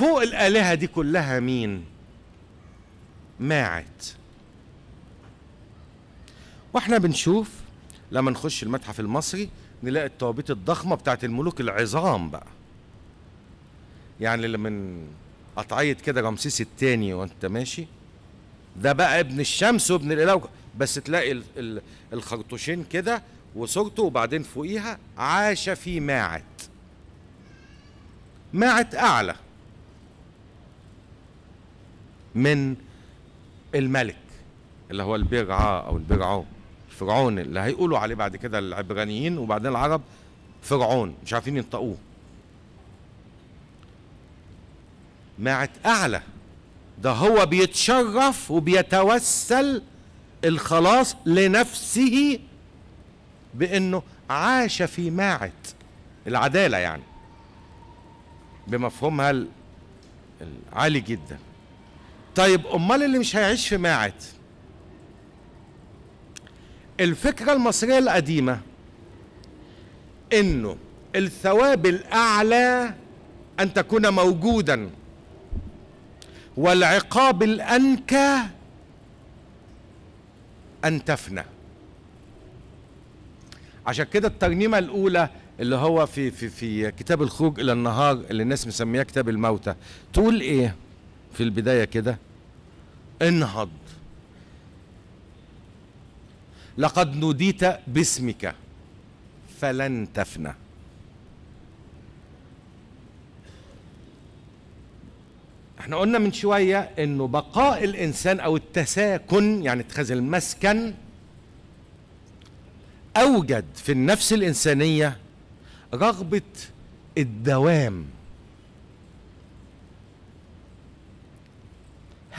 Speaker 1: فوق الآلهة دي كلها مين ماعت واحنا بنشوف لما نخش المتحف المصري نلاقي التوابيت الضخمة بتاعت الملوك العظام بقى يعني اللي من قطعية كده رمسيس الثاني وانت ماشي ده بقى ابن الشمس وابن الإله بس تلاقي الخرطوشين كده وصورته وبعدين فوقيها عاش في ماعت ماعت أعلى من الملك اللي هو البرعاء او البرعون فرعون اللي هيقولوا عليه بعد كده العبرانيين وبعدين العرب فرعون مش عارفين ينطقوه ماعت اعلى ده هو بيتشرف وبيتوسل الخلاص لنفسه بانه عاش في ماعة العداله يعني بمفهومها العالي جدا طيب امال اللي مش هيعيش في ماعت الفكره المصريه القديمه انه الثواب الاعلى ان تكون موجودا والعقاب الانكى ان تفنى عشان كده الترنيمه الاولى اللي هو في في في كتاب الخروج الى النهار اللي الناس مسميه كتاب الموتى تقول ايه في البدايه كده انهض لقد نوديت باسمك فلن تفنى احنا قلنا من شويه انه بقاء الانسان او التساكن يعني اتخاذ المسكن اوجد في النفس الانسانيه رغبه الدوام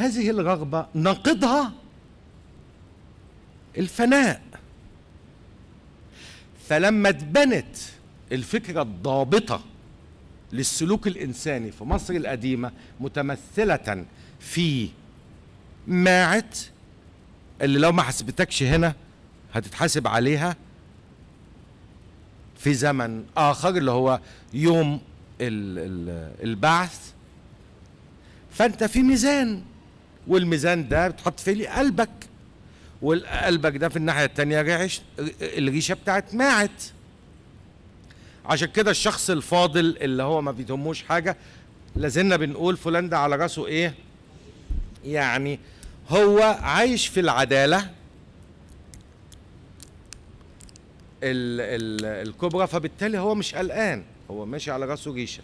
Speaker 1: هذه الرغبة نقضها الفناء فلما اتبنت الفكرة الضابطة للسلوك الإنساني في مصر القديمة متمثلة في ماعت اللي لو ما حسبتكش هنا هتتحاسب عليها في زمن آخر اللي هو يوم البعث فأنت في ميزان والميزان ده بتحط فيه قلبك والقلبك ده في الناحيه الثانيه ريش الريشه بتاعت ماعت عشان كده الشخص الفاضل اللي هو ما بيتهموش حاجه لازلنا بنقول فلان ده على راسه ايه يعني هو عايش في العداله الـ الـ الكبرى فبالتالي هو مش قلقان هو ماشي على راسه ريشه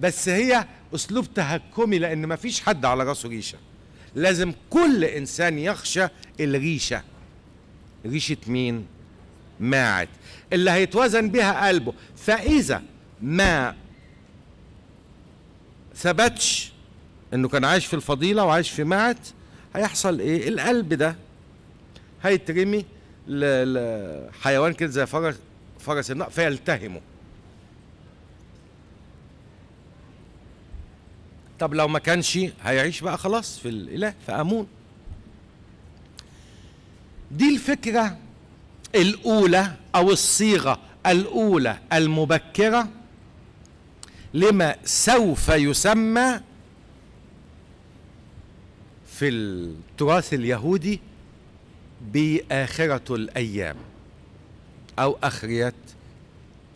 Speaker 1: بس هي اسلوب تهكمي لان مفيش حد على راسه ريشه لازم كل انسان يخشى الريشه ريشه مين ماعت اللي هيتوزن بها قلبه فاذا ما ثبتش انه كان عايش في الفضيله وعايش في ماعت هيحصل ايه القلب ده هيترمي لحيوان كده زي فرس فرس النار فيلتهمه طب لو ما كانش هيعيش بقى خلاص في الاله في امون دي الفكره الاولى او الصيغه الاولى المبكره لما سوف يسمى في التراث اليهودي باخره الايام او اخريه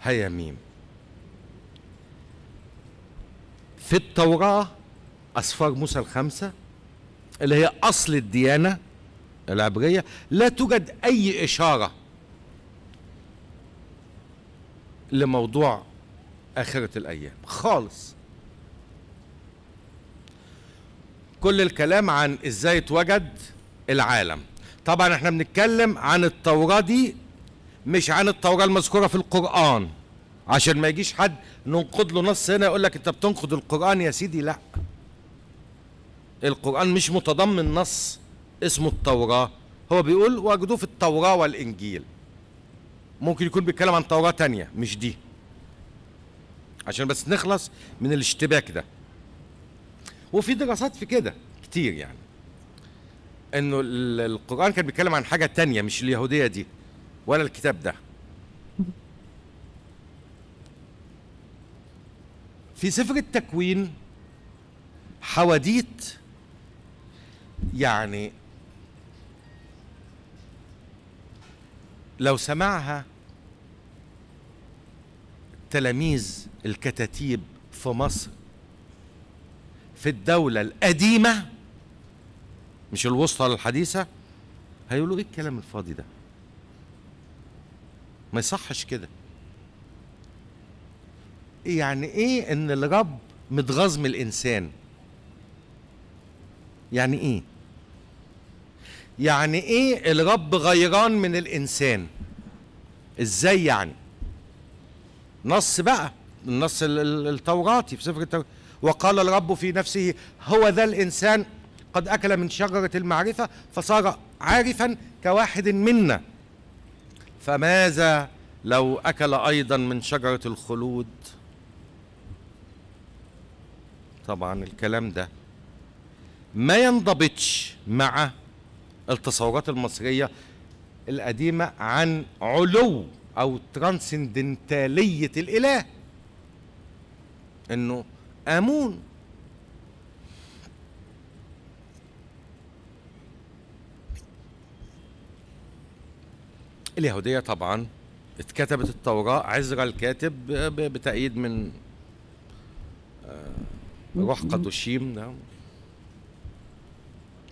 Speaker 1: هياميم في التوراة أسفار موسى الخمسة اللي هي أصل الديانة العبرية لا توجد أي إشارة لموضوع آخرة الأيام خالص كل الكلام عن إزاي اتوجد العالم طبعا احنا بنتكلم عن التوراة دي مش عن التوراة المذكورة في القرآن عشان ما يجيش حد ننقض له نص هنا يقول لك انت بتنقض القران يا سيدي لا القران مش متضمن نص اسمه التوراه هو بيقول وجدوه في التوراه والانجيل ممكن يكون بيتكلم عن توراه تانية مش دي عشان بس نخلص من الاشتباك ده وفي دراسات في كده كتير يعني انه القران كان بيتكلم عن حاجه تانية مش اليهوديه دي ولا الكتاب ده في سفر التكوين حواديت يعني لو سمعها تلاميذ الكتاتيب في مصر في الدولة القديمة مش الوسطى الحديثة هيقولوا ايه الكلام الفاضي ده ما يصحش كده يعني ايه ان الرب متغاظ من الانسان يعني ايه يعني ايه الرب غيران من الانسان ازاي يعني نص بقى النص التوراتي في سفر التوراة وقال الرب في نفسه هو ذا الانسان قد اكل من شجره المعرفه فصار عارفا كواحد منا فماذا لو اكل ايضا من شجره الخلود طبعا الكلام ده ما ينضبطش مع التصورات المصرية القديمة عن علو أو ترانسندنتالية الإله إنه آمون اليهودية طبعا اتكتبت التوراة عزرا الكاتب بتأييد من آه روح قدوشيم نعم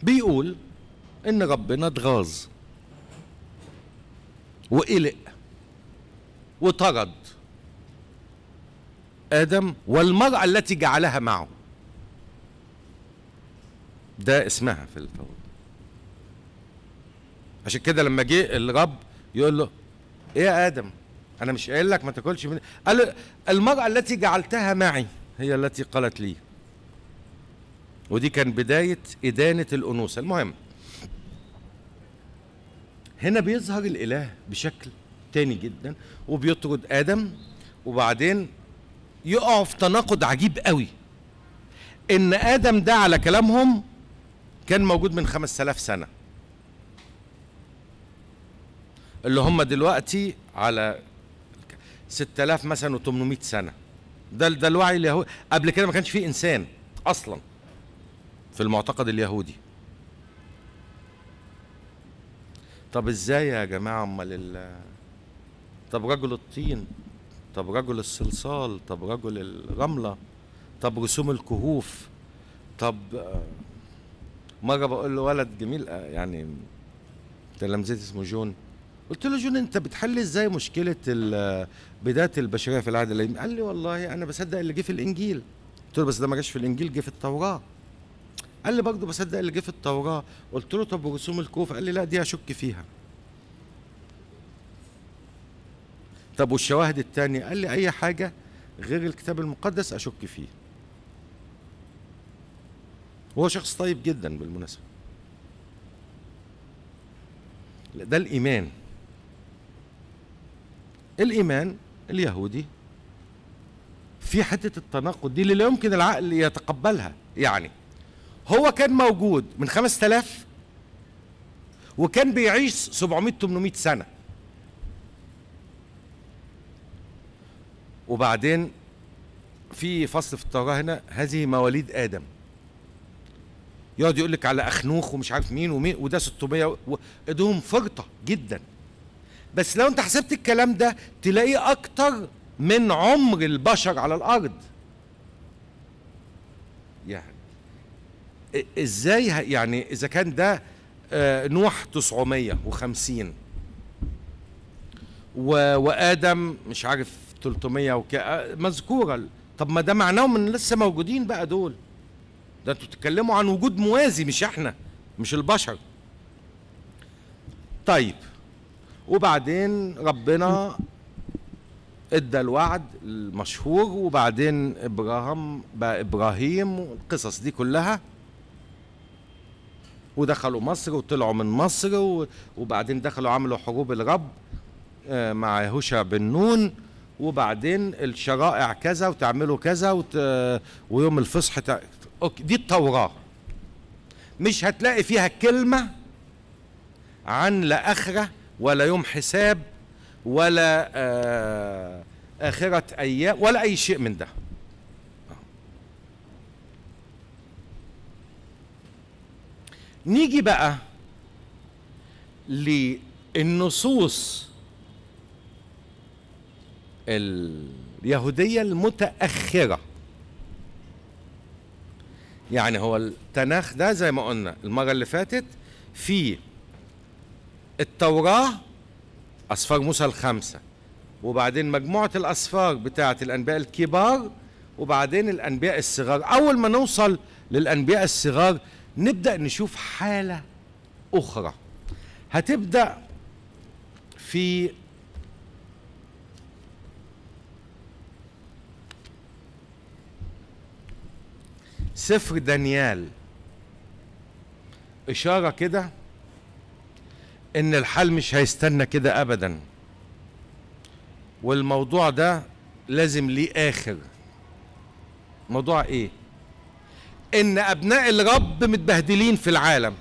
Speaker 1: بيقول ان ربنا اتغاظ وقلق وطرد ادم والمراه التي جعلها معه ده اسمها في التوراة عشان كده لما جه الرب يقول له ايه يا ادم انا مش قايل لك ما تاكلش من قال المراه التي جعلتها معي هي التي قالت لي ودي كان بداية إدانة الأنوثة المهم هنا بيظهر الإله بشكل تاني جدا وبيطرد آدم وبعدين يقعوا في تناقض عجيب قوي إن آدم ده على كلامهم كان موجود من 5000 سنة اللي هم دلوقتي على 6000 مثلا و800 سنة ده ده الوعي اليهودي قبل كده ما كانش فيه إنسان أصلاً في المعتقد اليهودي طب ازاي يا جماعه امال ال طب رجل الطين طب رجل الصلصال طب رجل الرمله طب رسوم الكهوف طب مره بقول له ولد جميل آه، يعني تلامذتي اسمه جون قلت له جون انت بتحل ازاي مشكله بدايه البشريه في العهد القديم قال لي والله انا بصدق اللي جه في الانجيل قلت له بس ده ما جاش في الانجيل جه في التوراه قال لي برضه بصدق اللي جه في التوراه قلت له طب ورسوم الكوفه قال لي لا دي اشك فيها طب والشواهد الثانيه قال لي اي حاجه غير الكتاب المقدس اشك فيه هو شخص طيب جدا بالمناسبه ده الايمان الايمان اليهودي في حته التناقض دي اللي لا يمكن العقل يتقبلها يعني هو كان موجود من 5000 وكان بيعيش 700 800 سنه وبعدين في فصل في التوراة هنا هذه مواليد آدم يقعد يقول لك على أخنوخ ومش عارف مين ومين وده 600 و... فرطة جدا بس لو أنت حسبت الكلام ده تلاقيه أكتر من عمر البشر على الأرض ازاي يعني اذا كان ده آه، نوح 950 وادم مش عارف 300 وكده آه، مذكوره طب ما ده معناهم ان لسه موجودين بقى دول ده انتوا بتتكلموا عن وجود موازي مش احنا مش البشر طيب وبعدين ربنا ادى الوعد المشهور وبعدين ابراهام بقى ابراهيم والقصص دي كلها ودخلوا مصر وطلعوا من مصر وبعدين دخلوا عملوا حروب الرب آه، مع هوشع بن نون وبعدين الشرائع كذا وتعملوا كذا وت... آه، ويوم الفصح أوكي دي التوراة مش هتلاقي فيها كلمة عن لا آخرة ولا يوم حساب ولا آه، آخرة أيام ولا أي شيء من ده نيجي بقى للنصوص اليهودية المتأخرة يعني هو التناخ ده زي ما قلنا المرة اللي فاتت في التوراة أسفار موسى الخمسة وبعدين مجموعة الأسفار بتاعة الأنبياء الكبار وبعدين الأنبياء الصغار أول ما نوصل للأنبياء الصغار نبدا نشوف حاله اخرى هتبدا في سفر دانيال اشاره كده ان الحال مش هيستنى كده ابدا والموضوع ده لازم ليه اخر موضوع ايه ان ابناء الرب متبهدلين في العالم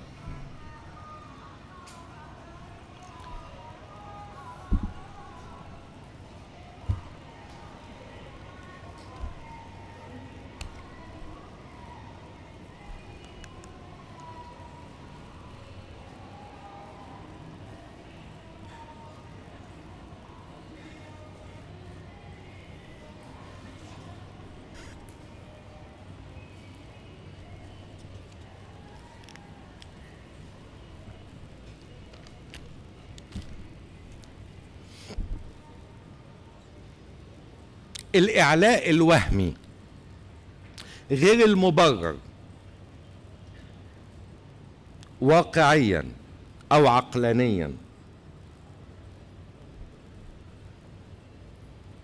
Speaker 1: الإعلاء الوهمي غير المبرر واقعيا أو عقلانيا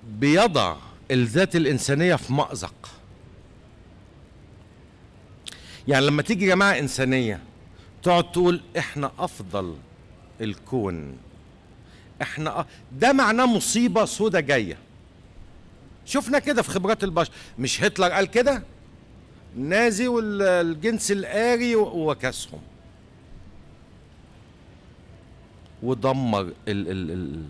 Speaker 1: بيضع الذات الإنسانية في مأزق يعني لما تيجي جماعة إنسانية تقعد تقول إحنا أفضل الكون إحنا ده معناه مصيبة سودة جاية شفنا كده في خبرات البشر مش هتلر قال كده النازي والجنس الآري وكاسهم ودمر ال ال ال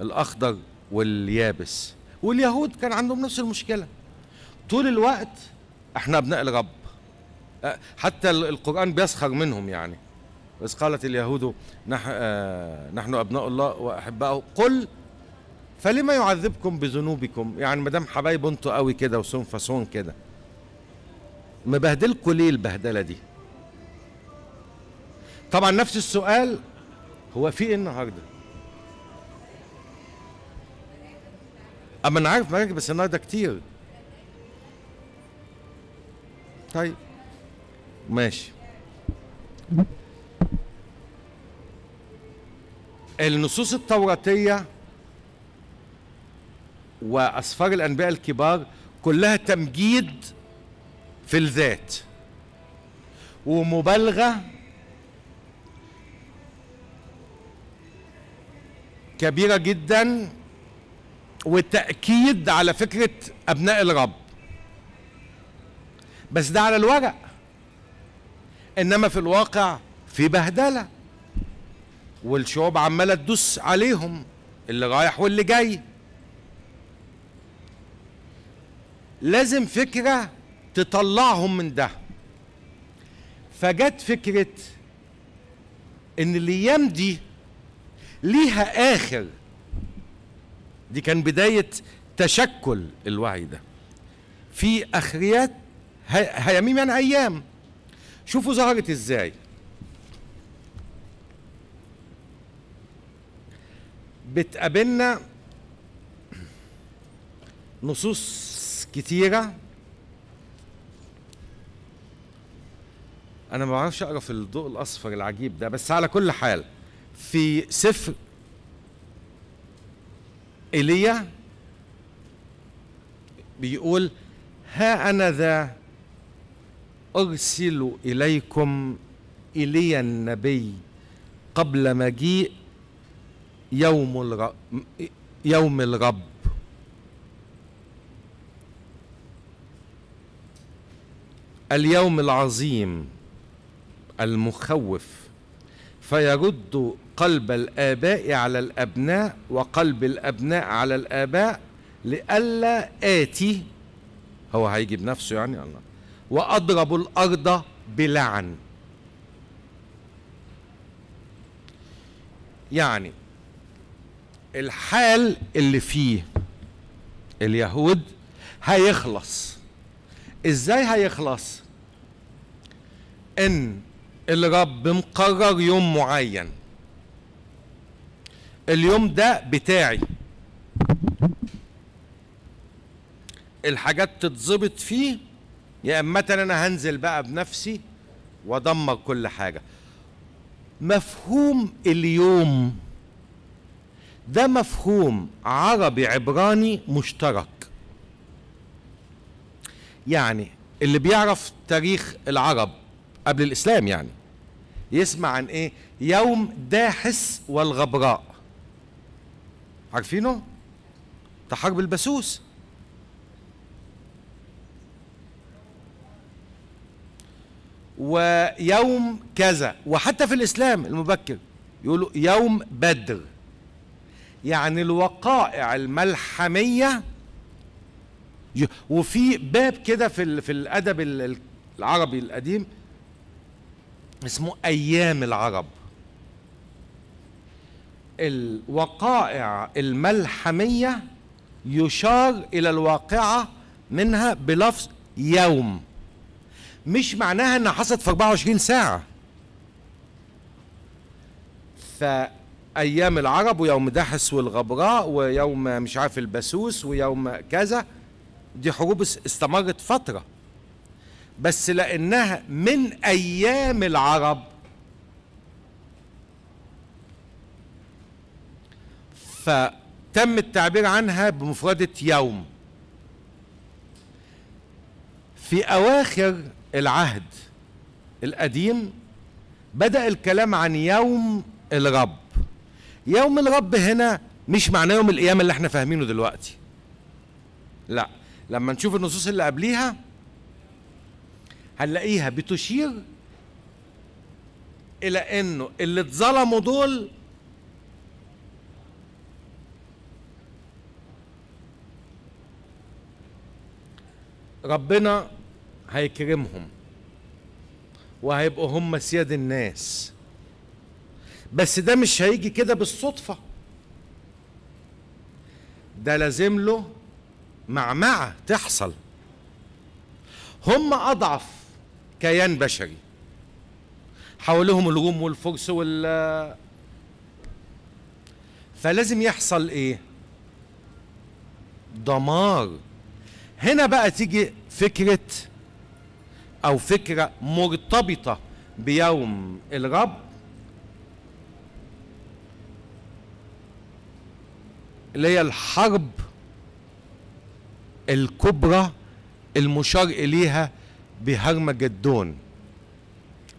Speaker 1: الأخضر واليابس واليهود كان عندهم نفس المشكلة طول الوقت احنا ابناء الرب أه، حتى القرآن بيسخر منهم يعني إذ قالت اليهود نحن, آه، نحن أبناء الله وأحباؤه قل فلما يعذبكم بذنوبكم يعني مدام حبايب انتوا قوي كده وسون فسون كده مبهدلكوا ليه البهدله دي طبعا نفس السؤال هو في ايه النهارده اما انا عارف مراكب بس النهارده كتير طيب ماشي النصوص التوراتيه وأصفار الأنبياء الكبار كلها تمجيد في الذات ومبالغة كبيرة جدا وتأكيد على فكرة أبناء الرب بس ده على الورق إنما في الواقع في بهدلة والشعوب عمالة تدوس عليهم اللي رايح واللي جاي لازم فكرة تطلعهم من ده فجت فكرة إن الأيام دي ليها آخر دي كان بداية تشكل الوعي ده في أخريات هيمين يعني أيام شوفوا ظهرت إزاي بتقابلنا نصوص كتيره انا ما بعرفش اقرا في الضوء الاصفر العجيب ده بس على كل حال في سفر ايليا بيقول ها انا ذا ارسل اليكم ايليا النبي قبل مجيء يوم الرب يوم الرب اليوم العظيم المخوف فيرد قلب الآباء على الأبناء وقلب الأبناء على الآباء لئلا آتي هو هيجي بنفسه يعني الله وأضرب الأرض بلعن يعني الحال اللي فيه اليهود هيخلص ازاي هيخلص ان الرب مقرر يوم معين اليوم ده بتاعي الحاجات تتظبط فيه يا اما انا هنزل بقى بنفسي وادمر كل حاجه مفهوم اليوم ده مفهوم عربي عبراني مشترك يعني اللي بيعرف تاريخ العرب قبل الإسلام يعني يسمع عن إيه يوم داحس والغبراء عارفينه بتاع حرب البسوس ويوم كذا وحتى في الإسلام المبكر يقولوا يوم بدر يعني الوقائع الملحمية وفي باب كده في في الادب العربي القديم اسمه ايام العرب الوقائع الملحميه يشار الى الواقعه منها بلفظ يوم مش معناها انها حصلت في 24 ساعه فايام العرب ويوم دحس والغبراء ويوم مش عارف البسوس ويوم كذا دي حروب استمرت فترة بس لأنها من أيام العرب فتم التعبير عنها بمفردة يوم في أواخر العهد القديم بدأ الكلام عن يوم الرب يوم الرب هنا مش معناه يوم القيامة اللي احنا فاهمينه دلوقتي لا لما نشوف النصوص اللي قبليها هنلاقيها بتشير الى انه اللي اتظلموا دول ربنا هيكرمهم وهيبقوا هم سياد الناس بس ده مش هيجي كده بالصدفه ده لازم له معمعة تحصل هم أضعف كيان بشري حولهم الروم والفرس وال فلازم يحصل ايه دمار هنا بقى تيجي فكرة او فكرة مرتبطة بيوم الرب اللي هي الحرب الكبرى المشار إليها بهرمجدون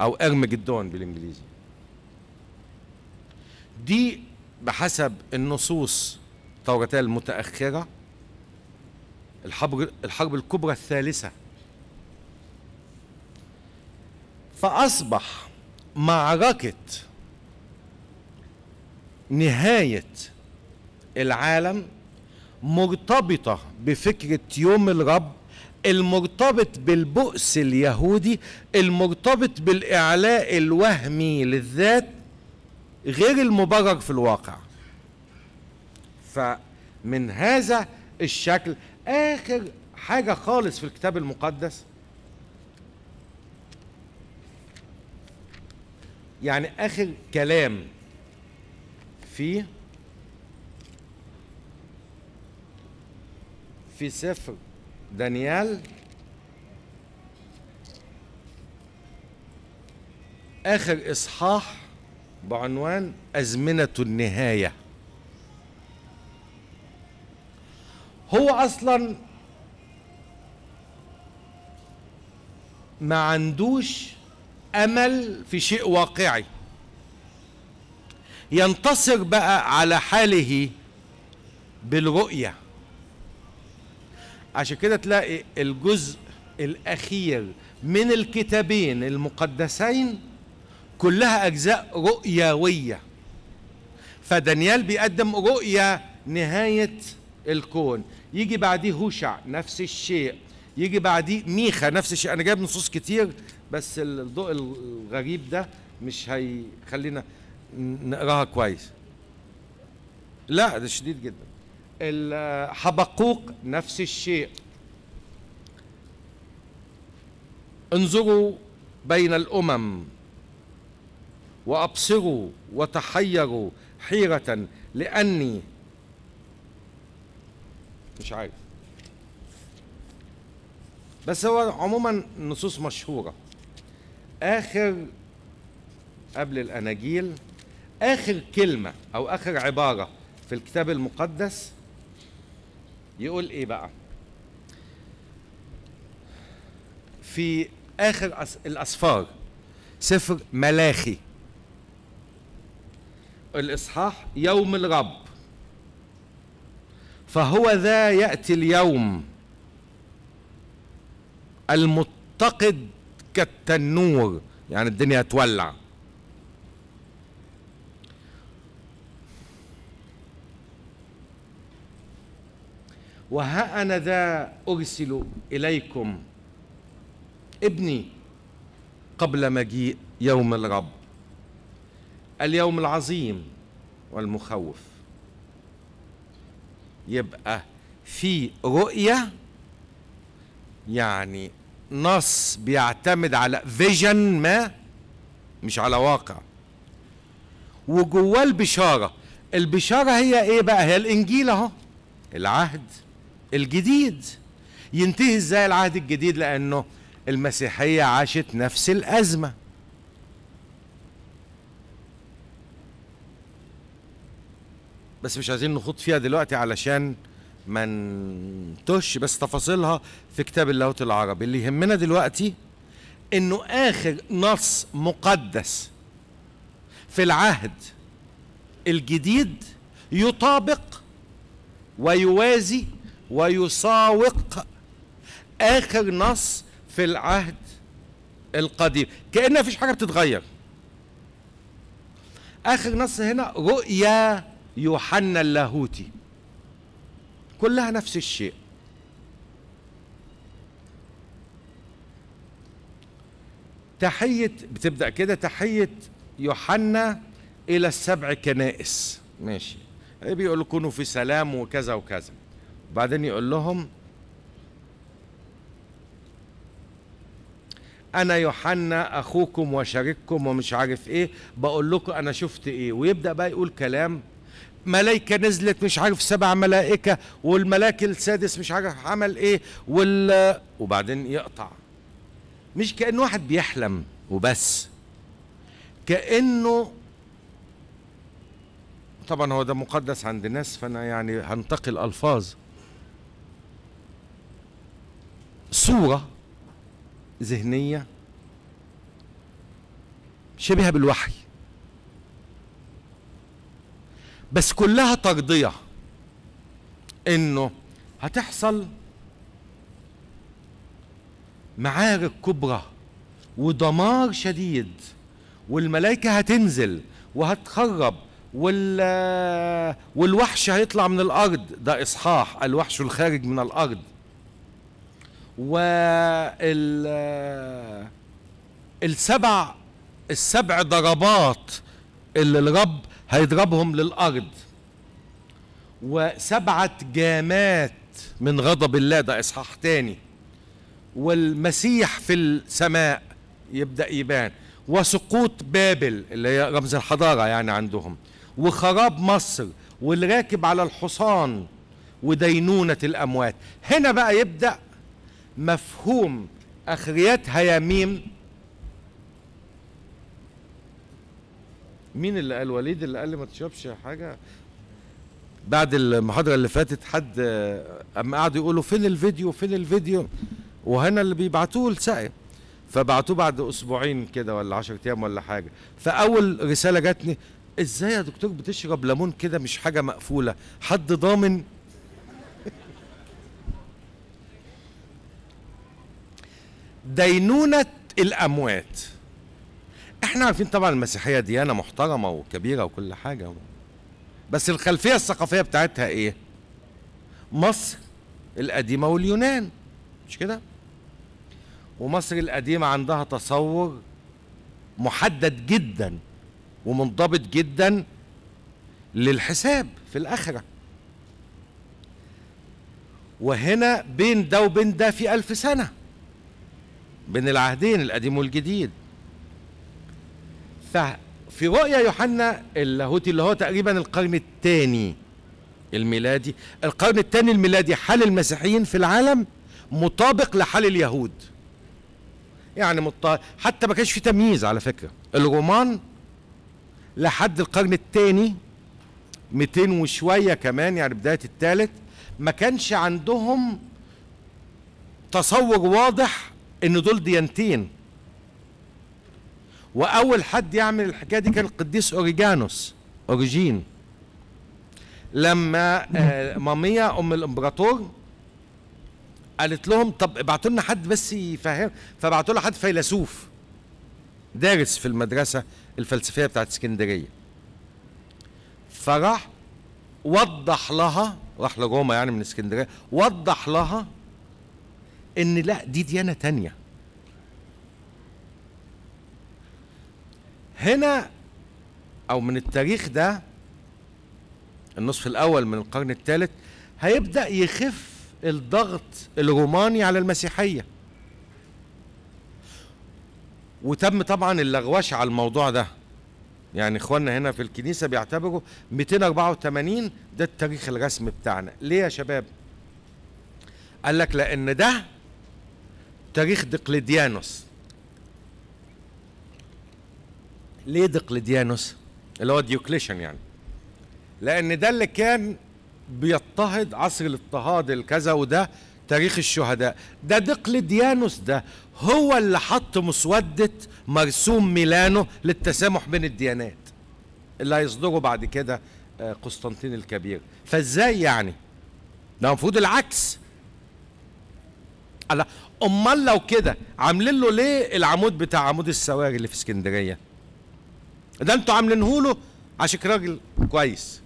Speaker 1: أو إرمجدون بالإنجليزي دي بحسب النصوص التوراتية المتأخرة الحرب, الحرب الكبرى الثالثة فأصبح معركة نهاية العالم مرتبطة بفكرة يوم الرب المرتبط بالبؤس اليهودي المرتبط بالإعلاء الوهمي للذات غير المبرر في الواقع فمن هذا الشكل آخر حاجة خالص في الكتاب المقدس يعني آخر كلام فيه في سفر دانيال آخر إصحاح بعنوان أزمنة النهاية هو أصلا ما عندوش أمل في شيء واقعي ينتصر بقى على حاله بالرؤيه عشان كده تلاقي الجزء الأخير من الكتابين المقدسين كلها أجزاء رؤيوية فدانيال بيقدم رؤية نهاية الكون يجي بعديه هوشع نفس الشيء يجي بعديه ميخا نفس الشيء أنا جايب نصوص كتير بس الضوء الغريب ده مش هيخلينا نقراها كويس لا ده شديد جدا الحبقوق نفس الشيء انظروا بين الامم وابصروا وتحيروا حيره لاني مش عارف بس هو عموما النصوص مشهوره اخر قبل الاناجيل اخر كلمه او اخر عباره في الكتاب المقدس يقول ايه بقى في اخر الاسفار سفر ملاخي الاصحاح يوم الرب فهو ذا ياتي اليوم المتقد كالتنور يعني الدنيا تولع وها أنا ذا أرسل إليكم ابني قبل مجيء يوم الرب اليوم العظيم والمخوف يبقى في رؤية يعني نص بيعتمد على فيجن ما مش على واقع وجواه البشارة البشارة هي ايه بقى هي الانجيل اهو العهد الجديد ينتهي ازاي العهد الجديد لانه المسيحيه عاشت نفس الازمه بس مش عايزين نخوض فيها دلوقتي علشان ما نتوش بس تفاصيلها في كتاب اللاهوت العربي اللي يهمنا دلوقتي انه اخر نص مقدس في العهد الجديد يطابق ويوازي ويساوق آخر نص في العهد القديم كأن مفيش حاجة بتتغير آخر نص هنا رؤيا يوحنا اللاهوتي كلها نفس الشيء تحية بتبدأ كده تحية يوحنا إلى السبع كنائس ماشي بيقول كونوا في سلام وكذا وكذا بعدين يقول لهم انا يوحنا اخوكم وشريككم ومش عارف ايه بقول لكم انا شفت ايه ويبدا بقى يقول كلام ملائكه نزلت مش عارف سبع ملائكه والملاك السادس مش عارف عمل ايه وال وبعدين يقطع مش كان واحد بيحلم وبس كانه طبعا هو ده مقدس عند الناس فانا يعني هنتقي الالفاظ صورة ذهنية شبيهة بالوحي بس كلها ترضية انه هتحصل معارك كبرى ودمار شديد والملائكة هتنزل وهتخرب وال والوحش هيطلع من الارض ده اصحاح الوحش الخارج من الارض وال السبع السبع ضربات اللي الرب هيضربهم للأرض وسبعة جامات من غضب الله ده إصحاح تاني والمسيح في السماء يبدأ يبان وسقوط بابل اللي هي رمز الحضارة يعني عندهم وخراب مصر والراكب على الحصان ودينونة الأموات هنا بقى يبدأ مفهوم اخريات يا ميم مين اللي قال وليد اللي قال لي ما تشربش حاجه بعد المحاضره اللي فاتت حد آه، اما قعدوا يقولوا فين الفيديو فين الفيديو وهنا اللي بيبعتوه لسائب فبعتوه بعد اسبوعين كده ولا 10 ايام ولا حاجه فاول رساله جاتني ازاي يا دكتور بتشرب ليمون كده مش حاجه مقفوله حد ضامن دينونة الأموات احنا عارفين طبعا المسيحية ديانة محترمة وكبيرة وكل حاجة بس الخلفية الثقافية بتاعتها ايه مصر القديمة واليونان مش كده ومصر القديمة عندها تصور محدد جدا ومنضبط جدا للحساب في الآخرة وهنا بين ده وبين ده في ألف سنة بين العهدين القديم والجديد في رؤيا يوحنا اللاهوتي اللي هو تقريبا القرن الثاني الميلادي القرن الثاني الميلادي حال المسيحيين في العالم مطابق لحال اليهود يعني مط... حتى ما كانش في تمييز على فكره الرومان لحد القرن الثاني 200 وشويه كمان يعني بدايه الثالث ما كانش عندهم تصور واضح ان دول ديانتين واول حد يعمل الحكايه دي كان القديس اوريجانوس اوريجين لما آه، ماميا ام الامبراطور قالت لهم طب ابعتوا لنا حد بس يفهم فبعتوا لها حد فيلسوف دارس في المدرسه الفلسفيه بتاعت اسكندريه فراح وضح لها راح لروما يعني من اسكندريه وضح لها ان لا دي ديانه تانية هنا او من التاريخ ده النصف الاول من القرن الثالث هيبدا يخف الضغط الروماني على المسيحيه وتم طبعا اللغوشه على الموضوع ده يعني اخواننا هنا في الكنيسه بيعتبروا 284 ده التاريخ الرسمي بتاعنا ليه يا شباب قال لك لان ده تاريخ دقلديانوس ليه دقلديانوس اللي هو ديوكليشن يعني لان ده اللي كان بيضطهد عصر الاضطهاد الكذا وده تاريخ الشهداء ده دقلديانوس ده هو اللي حط مسودة مرسوم ميلانو للتسامح بين الديانات اللي هيصدره بعد كده آه، قسطنطين الكبير فازاي يعني ده المفروض العكس امال لو كده عاملين له ليه العمود بتاع عمود السواري اللي في اسكندريه ده انتوا عاملينه له عشانك راجل كويس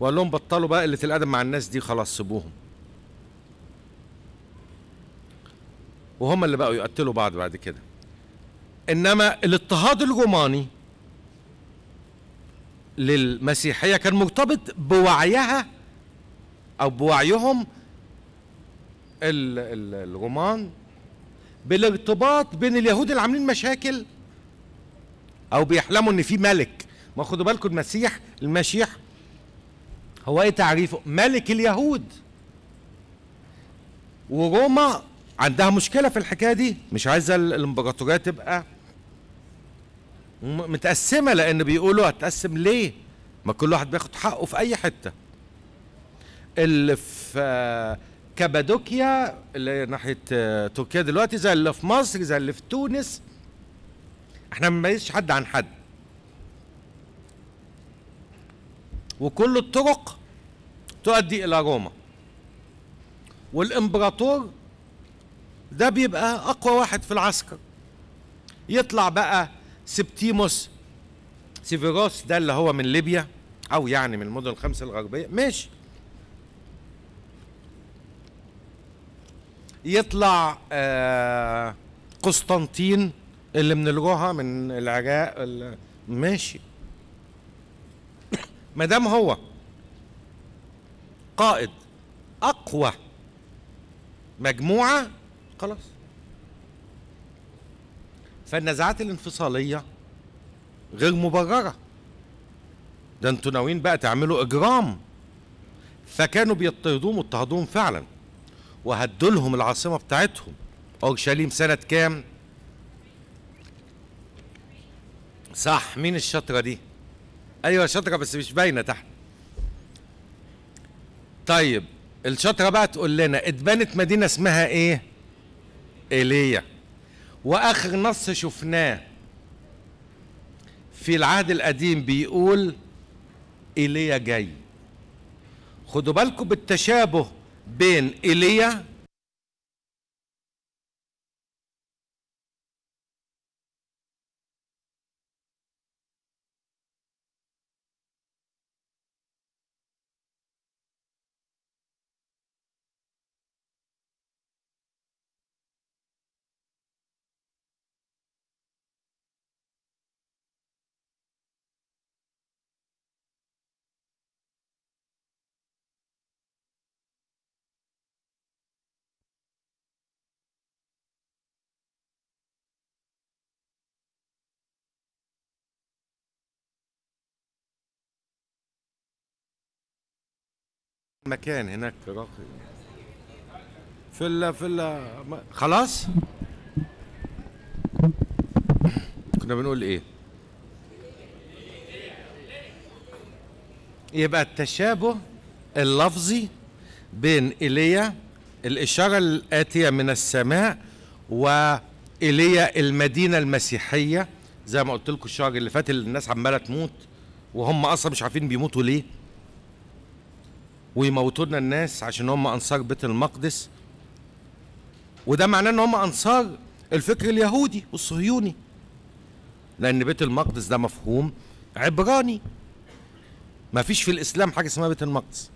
Speaker 1: وقال لهم بطلوا بقى قله الادب مع الناس دي خلاص سيبوهم وهم اللي بقوا يقتلوا بعض بعد كده انما الاضطهاد الروماني للمسيحيه كان مرتبط بوعيها او بوعيهم الرومان بالارتباط بين اليهود اللي عاملين مشاكل او بيحلموا ان في ملك ما خدوا بالكم المسيح المشيح هو ايه تعريفه ملك اليهود وروما عندها مشكله في الحكايه دي مش عايزه الامبراطوريه تبقى متقسمه لان بيقولوا هتقسم ليه ما كل واحد بياخد حقه في اي حته اللي في كابادوكيا اللي ناحيه آه، تركيا دلوقتي زي اللي في مصر زي اللي في تونس احنا ما بنميزش حد عن حد وكل الطرق تؤدي الى روما والامبراطور ده بيبقى اقوى واحد في العسكر يطلع بقى سبتيموس سيفيروس ده اللي هو من ليبيا او يعني من المدن الخمسه الغربيه ماشي يطلع آه قسطنطين اللي من من العجاء ماشي ما دام هو قائد اقوى مجموعه خلاص فالنزعات الانفصاليه غير مبرره ده انتوا ناويين بقى تعملوا اجرام فكانوا بيضطهدوهم واضطهدوهم فعلا وهدوا لهم العاصمه بتاعتهم اورشليم سنه كام صح مين الشطرة دي ايوه شطرة بس مش باينة تحت طيب الشطرة بقى تقول لنا اتبنت مدينة اسمها ايه ايليا واخر نص شفناه في العهد القديم بيقول ايليا جاي خدوا بالكم بالتشابه بين ايليا مكان هناك راقي في ال في ال خلاص كنا بنقول ايه يبقى التشابه اللفظي بين ايليا الاشاره الاتيه من السماء وايليا المدينه المسيحيه زي ما قلت لكم الشهر اللي فات الناس عماله تموت وهم اصلا مش عارفين بيموتوا ليه ويموتوا لنا الناس عشان هم انصار بيت المقدس وده معناه ان هم انصار الفكر اليهودي والصهيوني لان بيت المقدس ده مفهوم عبراني ما فيش في الاسلام حاجه اسمها بيت المقدس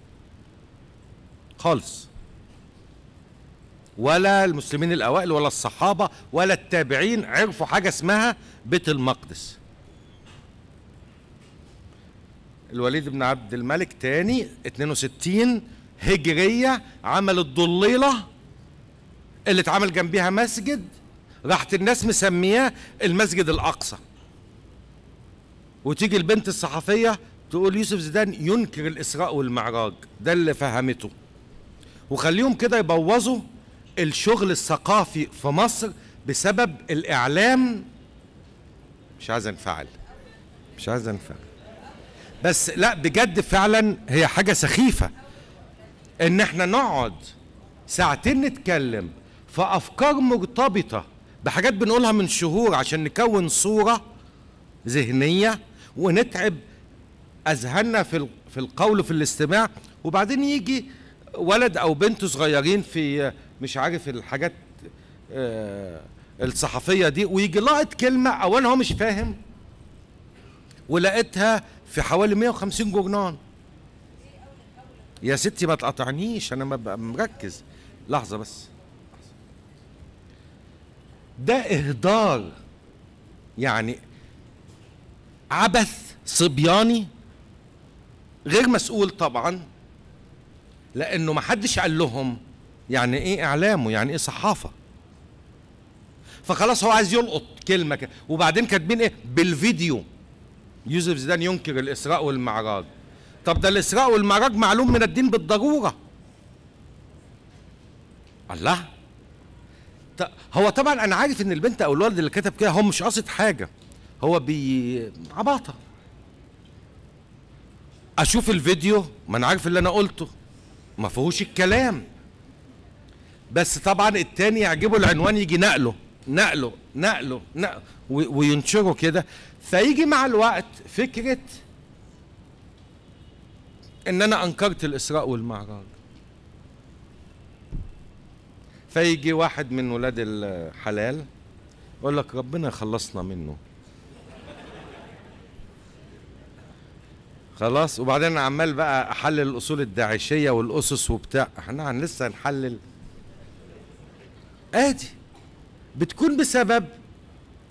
Speaker 1: خالص ولا المسلمين الاوائل ولا الصحابه ولا التابعين عرفوا حاجه اسمها بيت المقدس الوليد بن عبد الملك تاني 62 هجريه عمل الضليله اللي اتعمل جنبيها مسجد راحت الناس مسمياه المسجد الاقصى وتيجي البنت الصحفيه تقول يوسف زيدان ينكر الاسراء والمعراج ده اللي فهمته وخليهم كده يبوظوا الشغل الثقافي في مصر بسبب الاعلام مش عايز انفعل مش عايز انفعل بس لا بجد فعلا هي حاجه سخيفه ان احنا نقعد ساعتين نتكلم في افكار مرتبطه بحاجات بنقولها من شهور عشان نكون صوره ذهنيه ونتعب اذهاننا في في القول وفي الاستماع وبعدين يجي ولد او بنت صغيرين في مش عارف الحاجات آه، الصحفيه دي ويجي لاقط كلمه اولا هو مش فاهم ولقيتها في حوالي 150 جورنان يا ستي ما تقاطعنيش انا ببقى مركز لحظه بس ده اهدار يعني عبث صبياني غير مسؤول طبعا لانه ما حدش قال لهم يعني ايه اعلام ويعني ايه صحافه فخلاص هو عايز يلقط كلمه كده وبعدين كاتبين ايه بالفيديو يوسف زيدان ينكر الإسراء والمعراج طب ده الإسراء والمعراج معلوم من الدين بالضرورة الله هو طبعا أنا عارف إن البنت أو الولد اللي كتب كده هو مش قاصد حاجة هو بي عباطة أشوف الفيديو ما أنا عارف اللي أنا قلته ما فيهوش الكلام بس طبعا التاني يعجبه العنوان يجي نقله نقله نقله, نقله وينشره كده فيجي مع الوقت فكرة ان انا انكرت الاسراء والمعراج فيجي واحد من ولاد الحلال يقول لك ربنا خلصنا منه خلاص وبعدين عمال بقى احلل الاصول الداعشيه والاسس وبتاع احنا لسه هنحلل ادي بتكون بسبب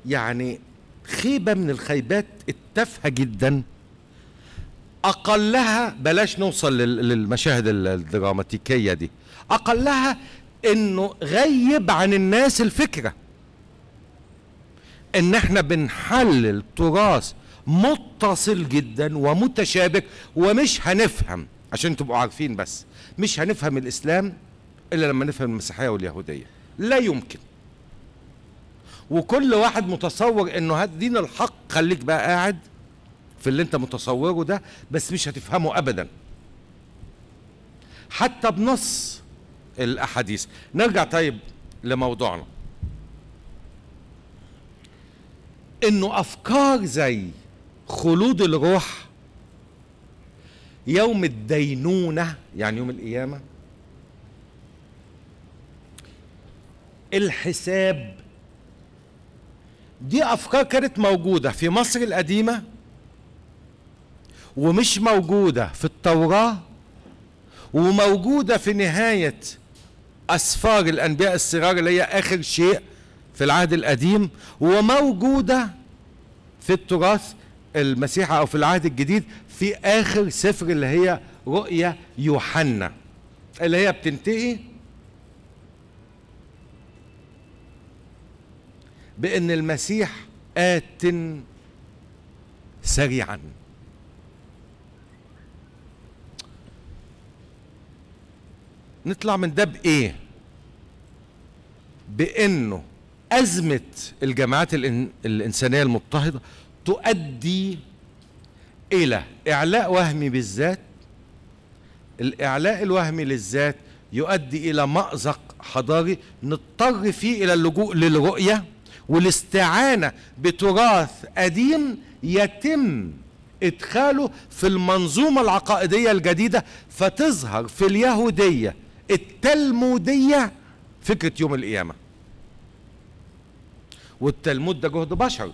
Speaker 1: يعني خيبة من الخيبات التافهة جدا أقلها بلاش نوصل للمشاهد الدراماتيكية دي أقلها إنه غيب عن الناس الفكرة إن إحنا بنحلل تراث متصل جدا ومتشابك ومش هنفهم عشان تبقوا عارفين بس مش هنفهم الإسلام إلا لما نفهم المسيحية واليهودية لا يمكن وكل واحد متصور انه هات دين الحق خليك بقى قاعد في اللي انت متصوره ده بس مش هتفهمه ابدا حتى بنص الاحاديث نرجع طيب لموضوعنا انه افكار زي خلود الروح يوم الدينونه يعني يوم القيامه الحساب دي أفكار كانت موجودة في مصر القديمة ومش موجودة في التوراة وموجودة في نهاية أسفار الأنبياء الصغار اللي هي آخر شيء في العهد القديم وموجودة في التراث المسيح أو في العهد الجديد في آخر سفر اللي هي رؤية يوحنا اللي هي بتنتهي بأن المسيح آت سريعا نطلع من ده بإيه؟ بأنه أزمة الجماعات الإنسانية المضطهدة تؤدي إلى إعلاء وهمي بالذات الإعلاء الوهمي للذات يؤدي إلى مأزق حضاري نضطر فيه إلى اللجوء للرؤية والاستعانة بتراث قديم يتم ادخاله في المنظومة العقائدية الجديدة فتظهر في اليهودية التلمودية فكرة يوم القيامة والتلمود ده جهد بشر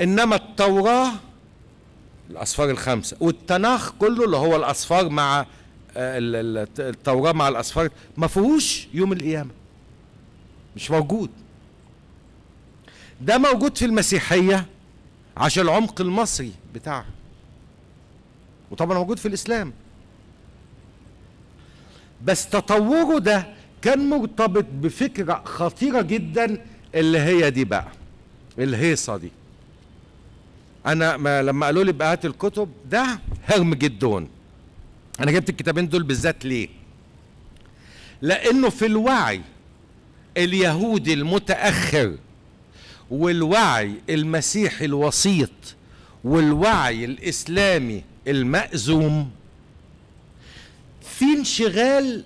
Speaker 1: انما التوراة الاصفار الخمسة والتناخ كله اللي هو الاصفار مع آه، التوراة مع الاصفار ما فيهوش يوم القيامة مش موجود ده موجود في المسيحية عشان العمق المصري بتاعها وطبعا موجود في الإسلام بس تطوره ده كان مرتبط بفكرة خطيرة جدا اللي هي دي بقى الهيصة دي أنا ما لما قالوا لي بقى هات الكتب ده هرم جدون أنا جبت الكتابين دول بالذات ليه؟ لأنه في الوعي اليهودي المتأخر والوعي المسيحي الوسيط والوعي الإسلامي المأزوم في انشغال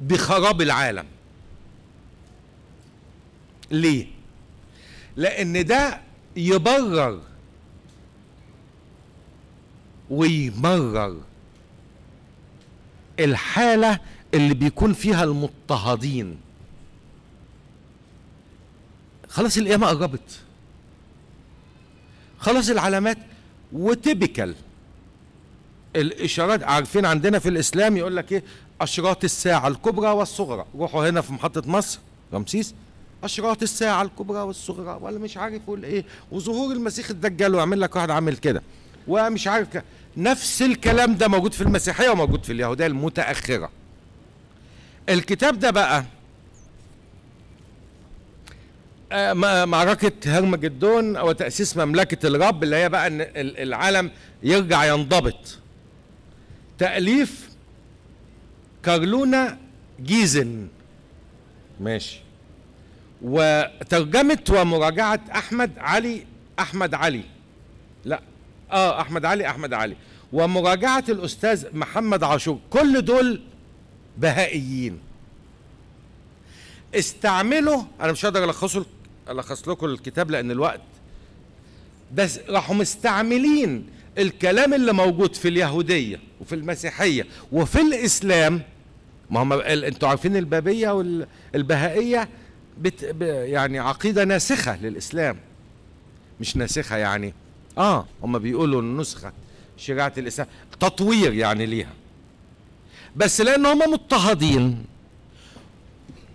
Speaker 1: بخراب العالم ليه لان ده يبرر ويمرر الحاله اللي بيكون فيها المضطهدين خلاص القيامة قربت خلاص العلامات وتبكل الاشارات عارفين عندنا في الاسلام يقول لك ايه اشراط الساعه الكبرى والصغرى روحوا هنا في محطه مصر رمسيس اشراط الساعه الكبرى والصغرى ولا مش عارف والايه وظهور المسيح الدجال ويعمل لك واحد عامل كده ومش عارف كده. نفس الكلام ده موجود في المسيحيه وموجود في اليهوديه المتاخره الكتاب ده بقى آه، معركة هرمجدون أو تأسيس مملكة الرب اللي هي بقى أن العالم يرجع ينضبط تأليف كارلونا جيزن ماشي وترجمة ومراجعة أحمد علي أحمد علي لا آه أحمد علي أحمد علي ومراجعة الأستاذ محمد عاشور كل دول بهائيين استعملوا أنا مش هقدر ألخصه الخص لكم الكتاب لان الوقت بس راحوا مستعملين الكلام اللي موجود في اليهوديه وفي المسيحيه وفي الاسلام ما هم انتوا عارفين البابيه والبهائيه بت يعني عقيده ناسخه للاسلام مش ناسخه يعني اه هم بيقولوا النسخه شريعه الاسلام تطوير يعني ليها بس لان هم مضطهدين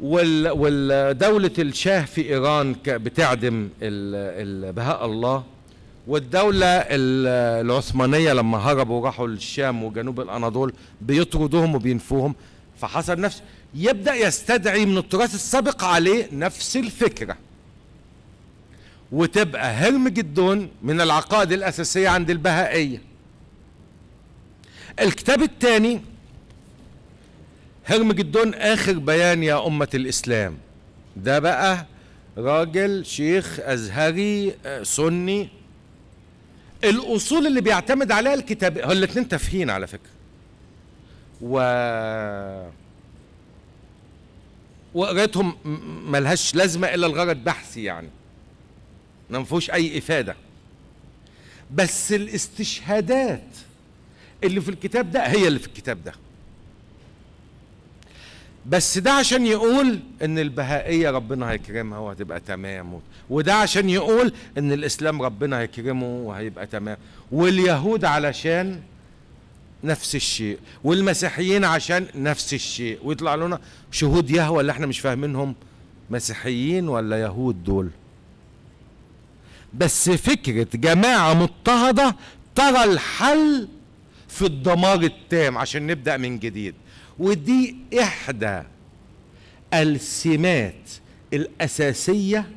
Speaker 1: والدولة الشاه في إيران بتعدم بهاء الله والدولة العثمانية لما هربوا راحوا للشام وجنوب الأناضول بيطردوهم وبينفوهم فحصل نفس يبدأ يستدعي من التراث السابق عليه نفس الفكرة وتبقى هرم جدون من العقائد الأساسية عند البهائية الكتاب الثاني هرمجدون آخر بيان يا أمة الإسلام ده بقى راجل شيخ أزهري آه، سني الأصول اللي بيعتمد عليها الكتاب هو الاتنين تافهين على فكرة و وقرايتهم ملهاش لازمة إلا الغرض بحثي يعني ما فيهوش أي إفادة بس الاستشهادات اللي في الكتاب ده هي اللي في الكتاب ده بس ده عشان يقول ان البهائيه ربنا هيكرمها وهتبقى تمام وده عشان يقول ان الاسلام ربنا هيكرمه وهيبقى تمام واليهود علشان نفس الشيء والمسيحيين عشان نفس الشيء ويطلع لنا شهود يهوى اللي احنا مش فاهمينهم مسيحيين ولا يهود دول بس فكرة جماعة مضطهدة ترى الحل في الدمار التام عشان نبدأ من جديد ودي إحدى السمات الأساسية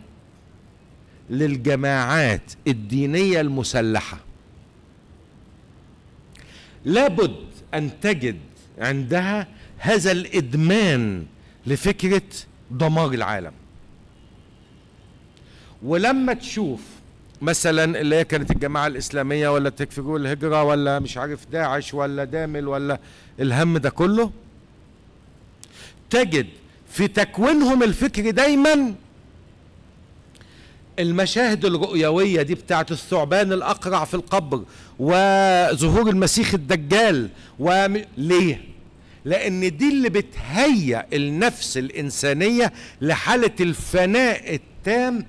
Speaker 1: للجماعات الدينية المسلحة لابد أن تجد عندها هذا الإدمان لفكرة دمار العالم ولما تشوف مثلا اللي هي كانت الجماعة الإسلامية ولا تكفيرو الهجرة ولا مش عارف داعش ولا دامل ولا الهم ده كله تجد في تكوينهم الفكري دايما المشاهد الرؤيويه دي بتاعه الثعبان الاقرع في القبر وظهور المسيخ الدجال وم... ليه لان دي اللي بتهيأ النفس الانسانيه لحاله الفناء التام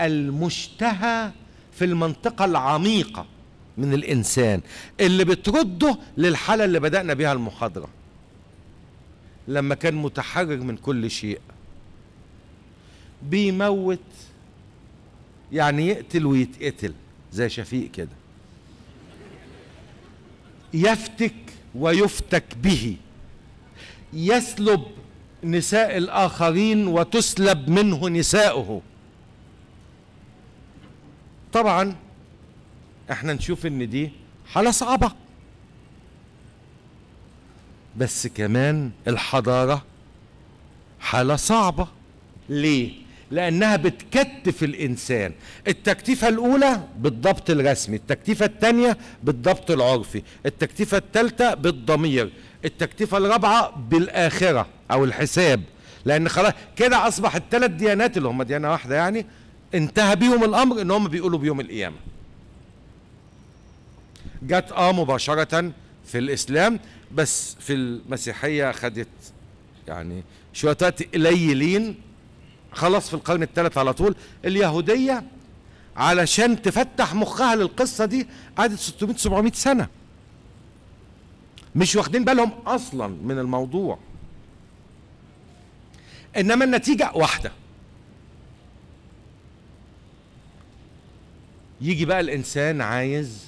Speaker 1: المشتهى في المنطقه العميقه من الانسان اللي بترده للحاله اللي بدانا بها المحاضره لما كان متحرر من كل شيء بيموت يعني يقتل ويتقتل زي شفيق كده يفتك ويفتك به يسلب نساء الآخرين وتسلب منه نساؤه طبعا احنا نشوف ان دي حالة صعبة بس كمان الحضارة حالة صعبة ليه؟ لأنها بتكتف الإنسان التكتيفة الأولى بالضبط الرسمي التكتيفة الثانية بالضبط العرفي التكتيفة الثالثة بالضمير التكتيفة الرابعة بالآخرة أو الحساب لأن خلاص كده أصبح الثلاث ديانات اللي هم ديانة واحدة يعني انتهى بيهم الأمر إن هم بيقولوا بيوم القيامة جت آه مباشرة في الإسلام بس في المسيحية خدت يعني شويتات قليلين خلاص في القرن الثالث على طول اليهودية علشان تفتح مخها للقصة دي قعدت 600 700 سنة مش واخدين بالهم أصلا من الموضوع إنما النتيجة واحدة يجي بقى الإنسان عايز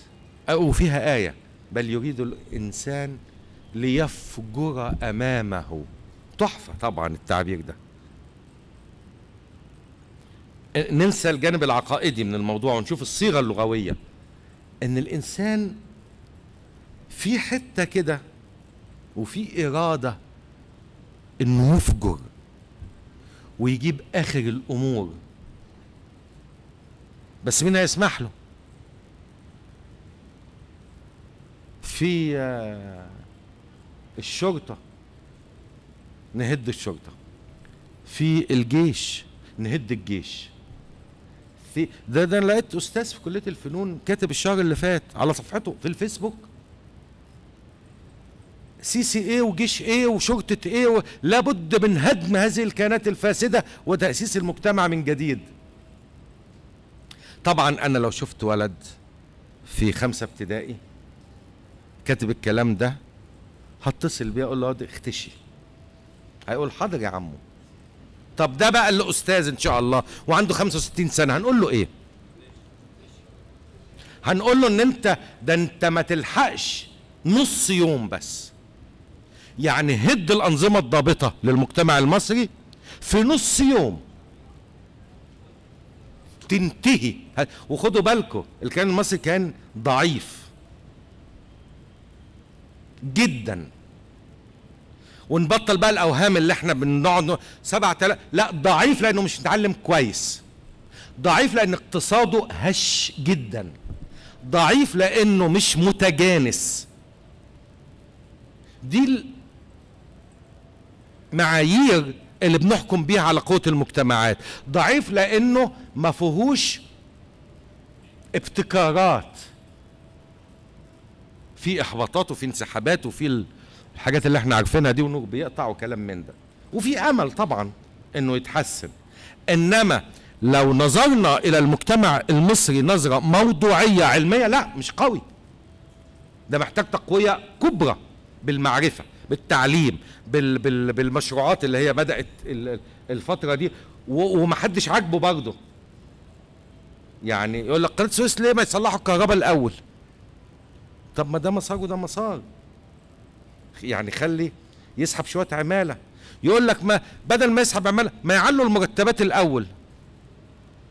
Speaker 1: أو وفيها آية بل يريد الإنسان ليفجر امامه تحفه طبعا التعبير ده ننسى الجانب العقائدي من الموضوع ونشوف الصيغه اللغويه ان الانسان في حته كده وفي اراده انه يفجر ويجيب اخر الامور بس مين هيسمح له في الشرطة نهد الشرطة في الجيش نهد الجيش في ده ده انا لقيت استاذ في كليه الفنون كاتب الشهر اللي فات على صفحته في الفيسبوك سي سي ايه وجيش ايه وشرطه ايه و... لابد من هدم هذه الكيانات الفاسده وتاسيس المجتمع من جديد طبعا انا لو شفت ولد في خمسه ابتدائي كاتب الكلام ده هتصل بيه اقول له اقعد اختشي هيقول حاضر يا عمو طب ده بقى اللي استاذ ان شاء الله وعنده 65 سنه هنقول له ايه هنقول له ان انت ده انت ما تلحقش نص يوم بس يعني هد الانظمه الضابطه للمجتمع المصري في نص يوم تنتهي وخدوا بالكم الكيان المصري كان ضعيف جدا ونبطل بقى الاوهام اللي احنا بنقعد 7000 لا ضعيف لانه مش متعلم كويس ضعيف لان اقتصاده هش جدا ضعيف لانه مش متجانس دي المعايير اللي بنحكم بيها على قوه المجتمعات ضعيف لانه ما فيهوش ابتكارات في احباطات وفي انسحابات وفي الحاجات اللي احنا عارفينها دي وانه بيقطع وكلام من ده وفي امل طبعا انه يتحسن انما لو نظرنا الى المجتمع المصري نظره موضوعيه علميه لا مش قوي ده محتاج تقويه كبرى بالمعرفه بالتعليم بال بال بالمشروعات اللي هي بدات الفتره دي ومحدش عاجبه برضه يعني يقول لك قناه السويس ليه ما يصلحوا الكهرباء الاول طب ما ده مصاج وده مصاج يعني خلي يسحب شويه عماله يقول لك ما بدل ما يسحب عماله ما يعلوا المرتبات الاول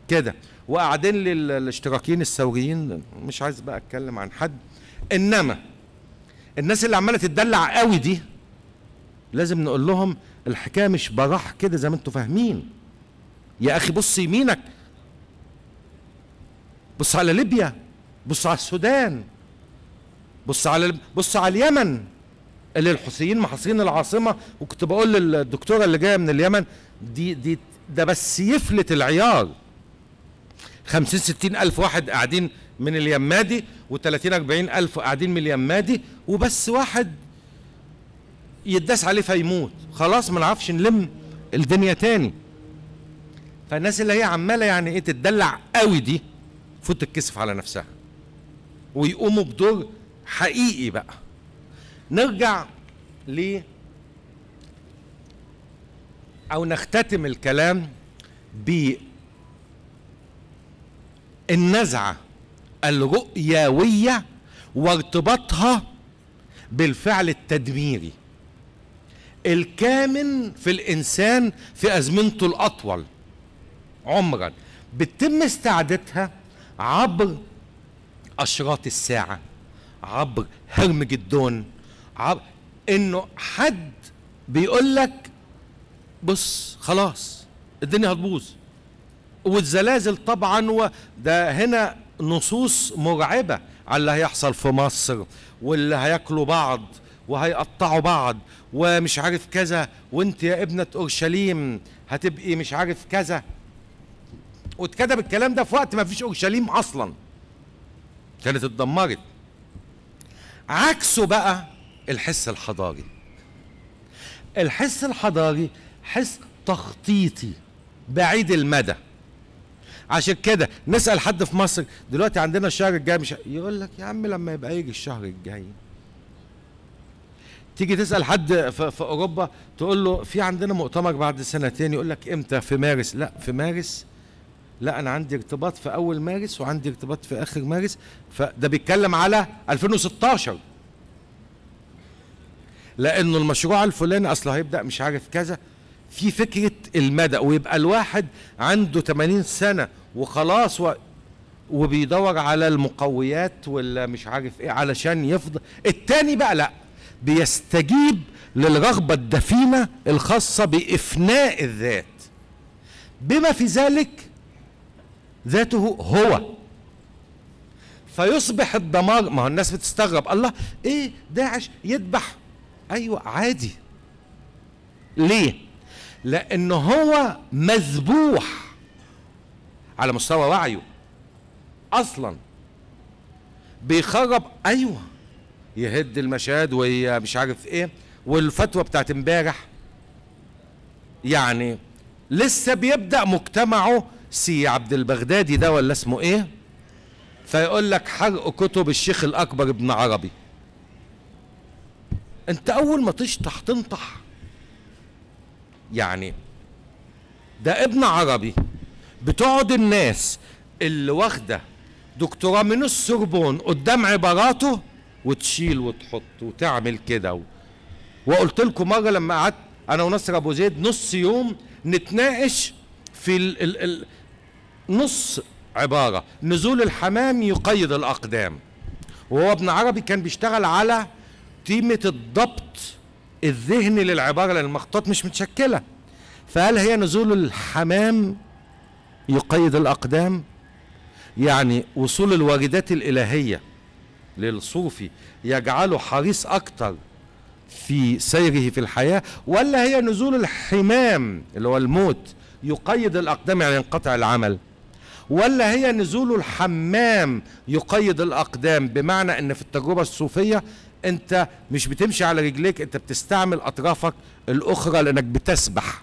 Speaker 1: كده وقاعدين للاشتراكيين الثوريين مش عايز بقى اتكلم عن حد انما الناس اللي عماله تدلع قوي دي لازم نقول لهم الحكايه مش براح كده زي ما انتم فاهمين يا اخي بص يمينك بص على ليبيا بص على السودان بص على بص على اليمن اللي الحوثيين محاصرين العاصمه وكنت بقول للدكتوره اللي جايه من اليمن دي دي ده بس يفلت العيار 50 60 الف واحد قاعدين من اليمادي و30 40 الف قاعدين من اليمادي وبس واحد يداس عليه فيموت خلاص ما نعرفش نلم الدنيا تاني فالناس اللي هي عماله يعني ايه تتدلع قوي دي فوت تتكسف على نفسها ويقوموا بدور حقيقي بقى نرجع ل او نختتم الكلام ب النزعه الرؤياويه وارتباطها بالفعل التدميري الكامن في الانسان في ازمنته الاطول عمرا بتم استعادتها عبر اشراط الساعه عبر هرم جدون عبر انه حد بيقول لك بص خلاص الدنيا هتبوظ والزلازل طبعا وده هنا نصوص مرعبه على اللي هيحصل في مصر واللي هياكلوا بعض وهيقطعوا بعض ومش عارف كذا وانت يا ابنة اورشليم هتبقي مش عارف كذا واتكتب الكلام ده في وقت ما فيش اورشليم اصلا كانت اتدمرت عكسه بقى الحس الحضاري الحس الحضاري حس تخطيطي بعيد المدى عشان كده نسال حد في مصر دلوقتي عندنا الشهر الجاي مش يقول لك يا عم لما يبقى يجي الشهر الجاي تيجي تسال حد في اوروبا تقول له في عندنا مؤتمر بعد سنتين يقول لك امتى في مارس لا في مارس لا انا عندي ارتباط في اول مارس وعندي ارتباط في اخر مارس فده بيتكلم على 2016 لانه المشروع الفلاني اصلا هيبدا مش عارف كذا في فكره المدى ويبقى الواحد عنده 80 سنه وخلاص و... وبيدور على المقويات ولا مش عارف ايه علشان يفضل التاني بقى لا بيستجيب للرغبه الدفينه الخاصه بافناء الذات بما في ذلك ذاته هو فيصبح الدمار ما هو الناس بتستغرب الله ايه داعش يذبح ايوه عادي ليه لان هو مذبوح على مستوى وعيه اصلا بيخرب ايوه يهد المشاد ومش عارف ايه والفتوى بتاعت امبارح يعني لسه بيبدا مجتمعه سي عبد البغدادي ده ولا اسمه ايه فيقول لك حرق كتب الشيخ الاكبر ابن عربي انت اول ما تشطح تنطح يعني ده ابن عربي بتقعد الناس اللي واخده دكتوراه من السربون قدام عباراته وتشيل وتحط وتعمل كده و... وقلت لكم مره لما قعدت انا ونصر ابو زيد نص يوم نتناقش في ال ال ال نص عبارة نزول الحمام يقيد الأقدام وهو ابن عربي كان بيشتغل على تيمة الضبط الذهني للعبارة لأن المخطوطات مش متشكلة فهل هي نزول الحمام يقيد الأقدام يعني وصول الواردات الإلهية للصوفي يجعله حريص أكتر في سيره في الحياة ولا هي نزول الحمام اللي هو الموت يقيد الأقدام يعني ينقطع العمل ولا هي نزول الحمام يقيد الأقدام بمعنى أن في التجربة الصوفية أنت مش بتمشي على رجليك أنت بتستعمل أطرافك الأخرى لأنك بتسبح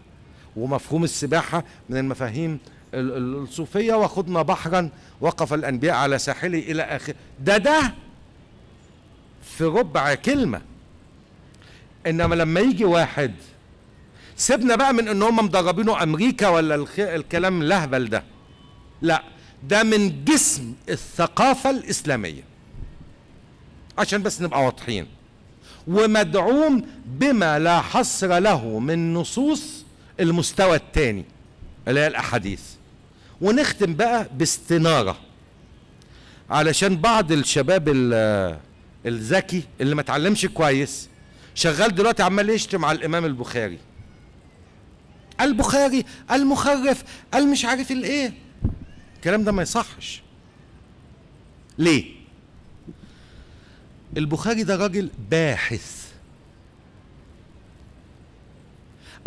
Speaker 1: ومفهوم السباحة من المفاهيم الصوفية وخضنا بحرا وقف الأنبياء على ساحله إلى آخر ده ده في ربع كلمة إنما لما يجي واحد سيبنا بقى من ان هم مدربينه امريكا ولا الكلام لهبل ده لا ده من جسم الثقافة الإسلامية عشان بس نبقى واضحين ومدعوم بما لا حصر له من نصوص المستوى الثاني اللي هي الأحاديث ونختم بقى باستنارة علشان بعض الشباب الذكي اللي ما اتعلمش كويس شغال دلوقتي عمال يشتم على الإمام البخاري البخاري المخرف المش عارف الايه الكلام ده ما يصحش ليه البخاري ده راجل باحث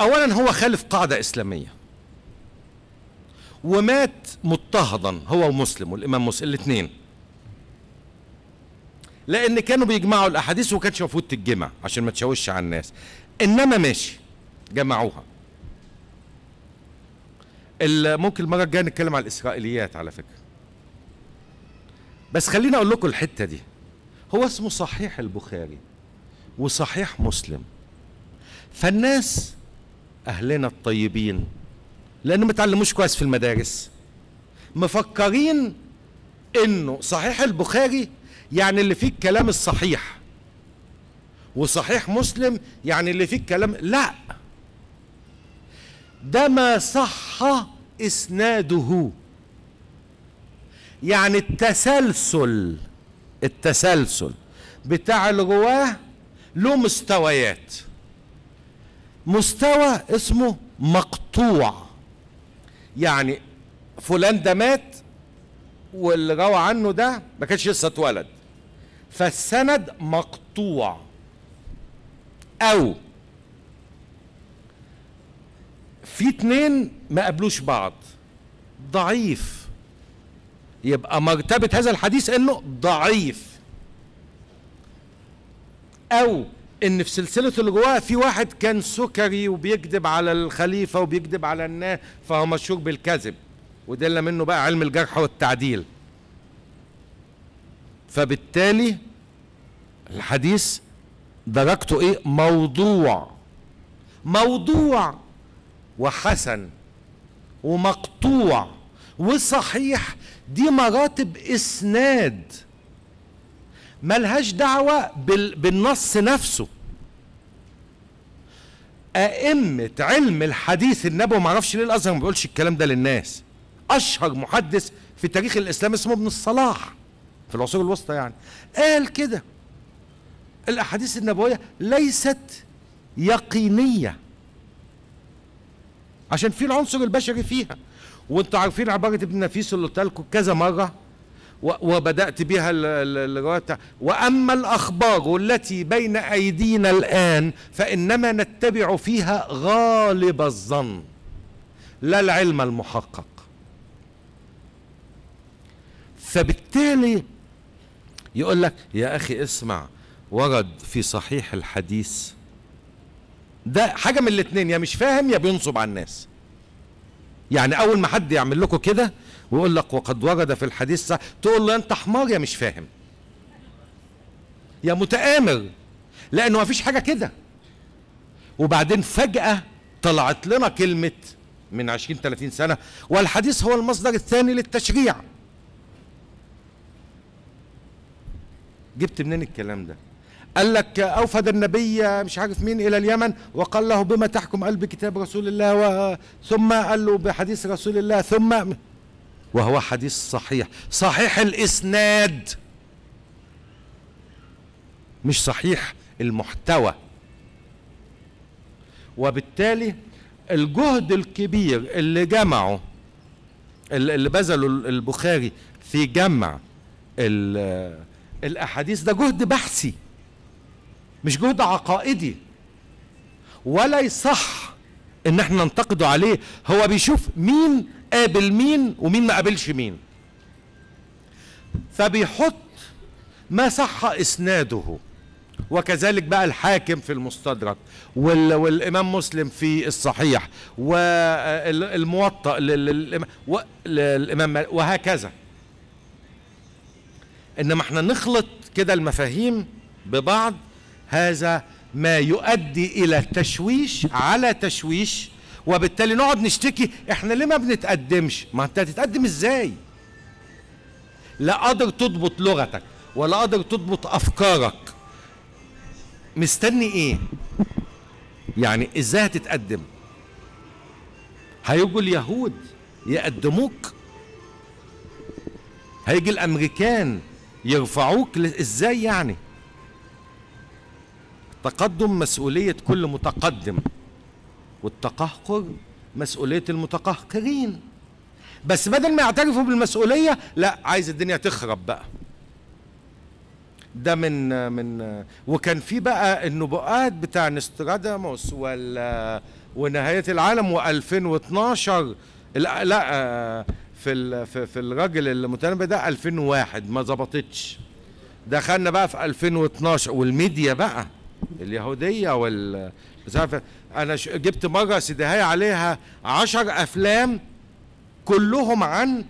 Speaker 1: اولا هو خالف قاعده اسلاميه ومات مضطهدا هو ومسلم والامام مسلم الاثنين لان كانوا بيجمعوا الاحاديث وكانش المفروض تتجمع عشان ما تشوش على الناس انما ماشي جمعوها ممكن المره الجايه نتكلم على الاسرائيليات على فكره بس خليني اقول لكم الحته دي هو اسمه صحيح البخاري وصحيح مسلم فالناس اهلنا الطيبين لان ما تعلموش كويس في المدارس مفكرين انه صحيح البخاري يعني اللي فيه الكلام الصحيح وصحيح مسلم يعني اللي فيه الكلام لا ده ما صح اسناده يعني التسلسل التسلسل بتاع الرواه له مستويات مستوى اسمه مقطوع يعني فلان ده مات واللي روى عنه ده ما كانش لسه اتولد فالسند مقطوع او في اتنين ما قابلوش بعض ضعيف يبقى مرتبة هذا الحديث انه ضعيف او ان في سلسلة الرواة في واحد كان سكري وبيكذب على الخليفة وبيكذب على الناس فهو مشهور بالكذب ودل منه بقى علم الجرح والتعديل فبالتالي الحديث درجته ايه موضوع موضوع وحسن ومقطوع وصحيح دي مراتب اسناد ملهاش دعوة بالنص نفسه أئمة علم الحديث النبوي معرفش ليه الأزهر ما بيقولش الكلام ده للناس أشهر محدث في تاريخ الإسلام اسمه ابن الصلاح في العصور الوسطى يعني قال كده الأحاديث النبوية ليست يقينية عشان في العنصر البشري فيها وانتوا عارفين عباره ابن نفيس اللي قلت لكم كذا مره وبدات بها الروايه واما الاخبار التي بين ايدينا الان فانما نتبع فيها غالب الظن لا العلم المحقق فبالتالي يقول لك يا اخي اسمع ورد في صحيح الحديث ده حاجه من الاثنين يا مش فاهم يا بينصب على الناس يعني اول ما حد يعمل لكم كده ويقول لك وقد ورد في الحديث تقول له انت حمار يا مش فاهم يا متآمر لانه مفيش حاجه كده وبعدين فجاه طلعت لنا كلمه من 20 30 سنه والحديث هو المصدر الثاني للتشريع جبت منين الكلام ده قال لك أوفد النبي مش عارف مين إلى اليمن وقال له بما تحكم قلب كتاب رسول الله و... ثم قال له بحديث رسول الله ثم وهو حديث صحيح صحيح الإسناد مش صحيح المحتوى وبالتالي الجهد الكبير اللي جمعه اللي بذله البخاري في جمع الأحاديث ده جهد بحثي مش جهد عقائدي ولا يصح ان احنا ننتقده عليه هو بيشوف مين قابل مين ومين ما قابلش مين فبيحط ما صح اسناده وكذلك بقى الحاكم في المستدرك وال والامام مسلم في الصحيح والموطأ للامام وهكذا انما احنا نخلط كده المفاهيم ببعض هذا ما يؤدي الى تشويش على تشويش وبالتالي نقعد نشتكي احنا ليه ما بنتقدمش ما انت هتتقدم ازاي لا قادر تضبط لغتك ولا قادر تضبط افكارك مستني ايه يعني ازاي هتتقدم هيجوا اليهود يقدموك هيجي الامريكان يرفعوك ازاي يعني التقدم مسؤولية كل متقدم والتقهقر مسؤولية المتقهقرين بس بدل ما يعترفوا بالمسؤولية لا عايز الدنيا تخرب بقى ده من من وكان في بقى النبوءات بتاع نستراداموس وال ونهاية العالم و2012 لا, في في, في الراجل المتنبي ده 2001 ما ظبطتش دخلنا بقى في 2012 والميديا بقى اليهوديه وال انا جبت مره سيدي عليها عشر افلام كلهم عن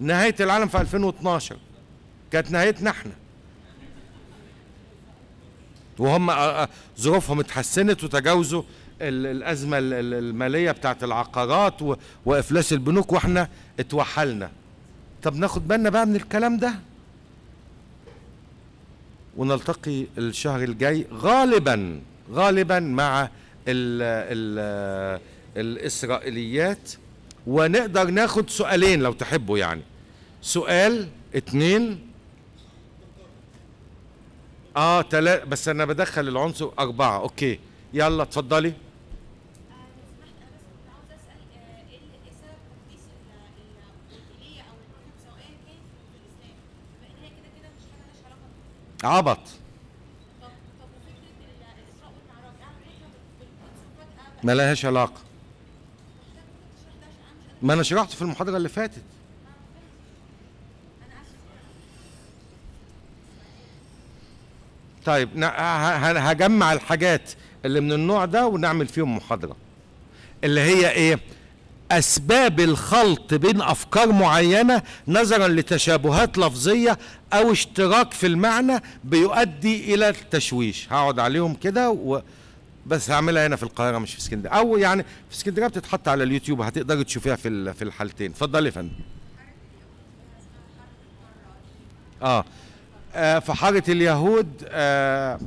Speaker 1: نهايه العالم في 2012 كانت نهايتنا احنا وهم ظروفهم اتحسنت وتجاوزوا الازمه الماليه بتاعت العقارات وافلاس البنوك واحنا اتوحلنا طب ناخد بالنا بقى من الكلام ده ونلتقي الشهر الجاي غالبا غالبا مع الـ الـ الإسرائيليات ونقدر ناخد سؤالين لو تحبوا يعني سؤال اتنين اه تلاتة بس انا بدخل العنصر اربعة اوكي يلا اتفضلي عبط ملهاش علاقه ما انا شرحته في المحاضره اللي فاتت طيب هجمع الحاجات اللي من النوع ده ونعمل فيهم محاضره اللي هي ايه أسباب الخلط بين أفكار معينة نظرا لتشابهات لفظية أو اشتراك في المعنى بيؤدي إلى التشويش هقعد عليهم كده و... بس هعملها هنا في القاهرة مش في اسكندرية أو يعني في اسكندرية بتتحط على اليوتيوب هتقدري تشوفيها في في الحالتين اتفضلي يا فندم آه. آه حاره اليهود آه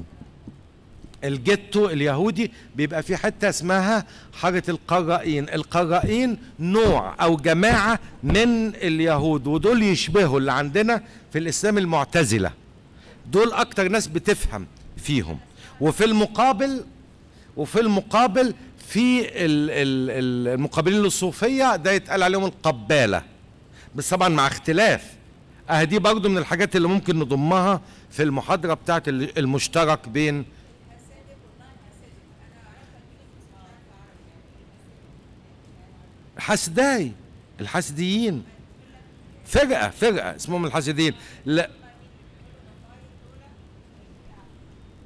Speaker 1: الجيتو اليهودي بيبقى في حتة اسمها حارة القرائين القرائين نوع أو جماعة من اليهود ودول يشبهوا اللي عندنا في الإسلام المعتزلة دول أكتر ناس بتفهم فيهم وفي المقابل وفي المقابل في المقابلين للصوفية ده يتقال عليهم القبالة بس طبعا مع اختلاف اه دي برضو من الحاجات اللي ممكن نضمها في المحاضرة بتاعت المشترك بين الحسداي الحسديين فرقة فرقة اسمهم الحسديين لا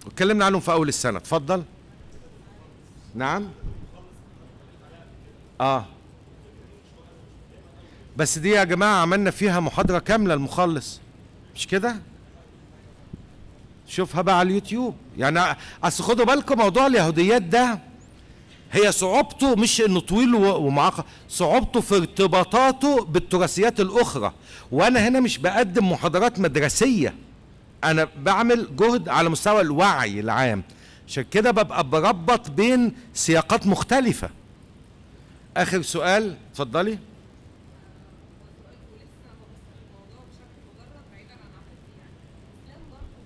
Speaker 1: اتكلمنا عنهم في أول السنة اتفضل نعم اه بس دي يا جماعة عملنا فيها محاضرة كاملة المخلص مش كده شوفها بقى على اليوتيوب يعني اصل خدوا بالكم موضوع اليهوديات ده هي صعوبته مش انه طويل ومعقد صعوبته في ارتباطاته بالتراثيات الاخرى وانا هنا مش بقدم محاضرات مدرسيه انا بعمل جهد على مستوى الوعي العام عشان كده ببقى بربط بين سياقات مختلفه اخر سؤال اتفضلي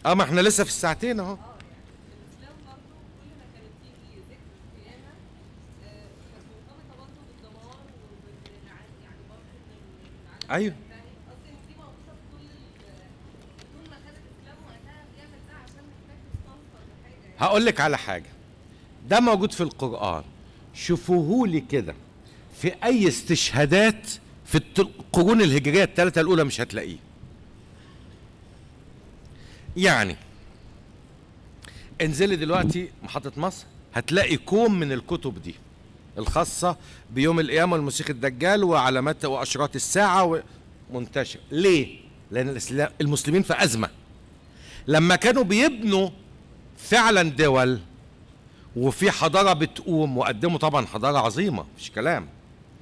Speaker 1: اه ما احنا لسه في الساعتين اهو ايوه هقول لك على حاجه ده موجود في القران شوفوه لي كده في اي استشهادات في القرون الهجريه الثلاثه الاولى مش هتلاقيه يعني انزلي دلوقتي محطه مصر هتلاقي كوم من الكتب دي الخاصة بيوم القيامة والموسيقى الدجال وعلامات وأشراط الساعة منتشر ليه؟ لأن المسلمين في أزمة لما كانوا بيبنوا فعلا دول وفي حضارة بتقوم وقدموا طبعا حضارة عظيمة مش كلام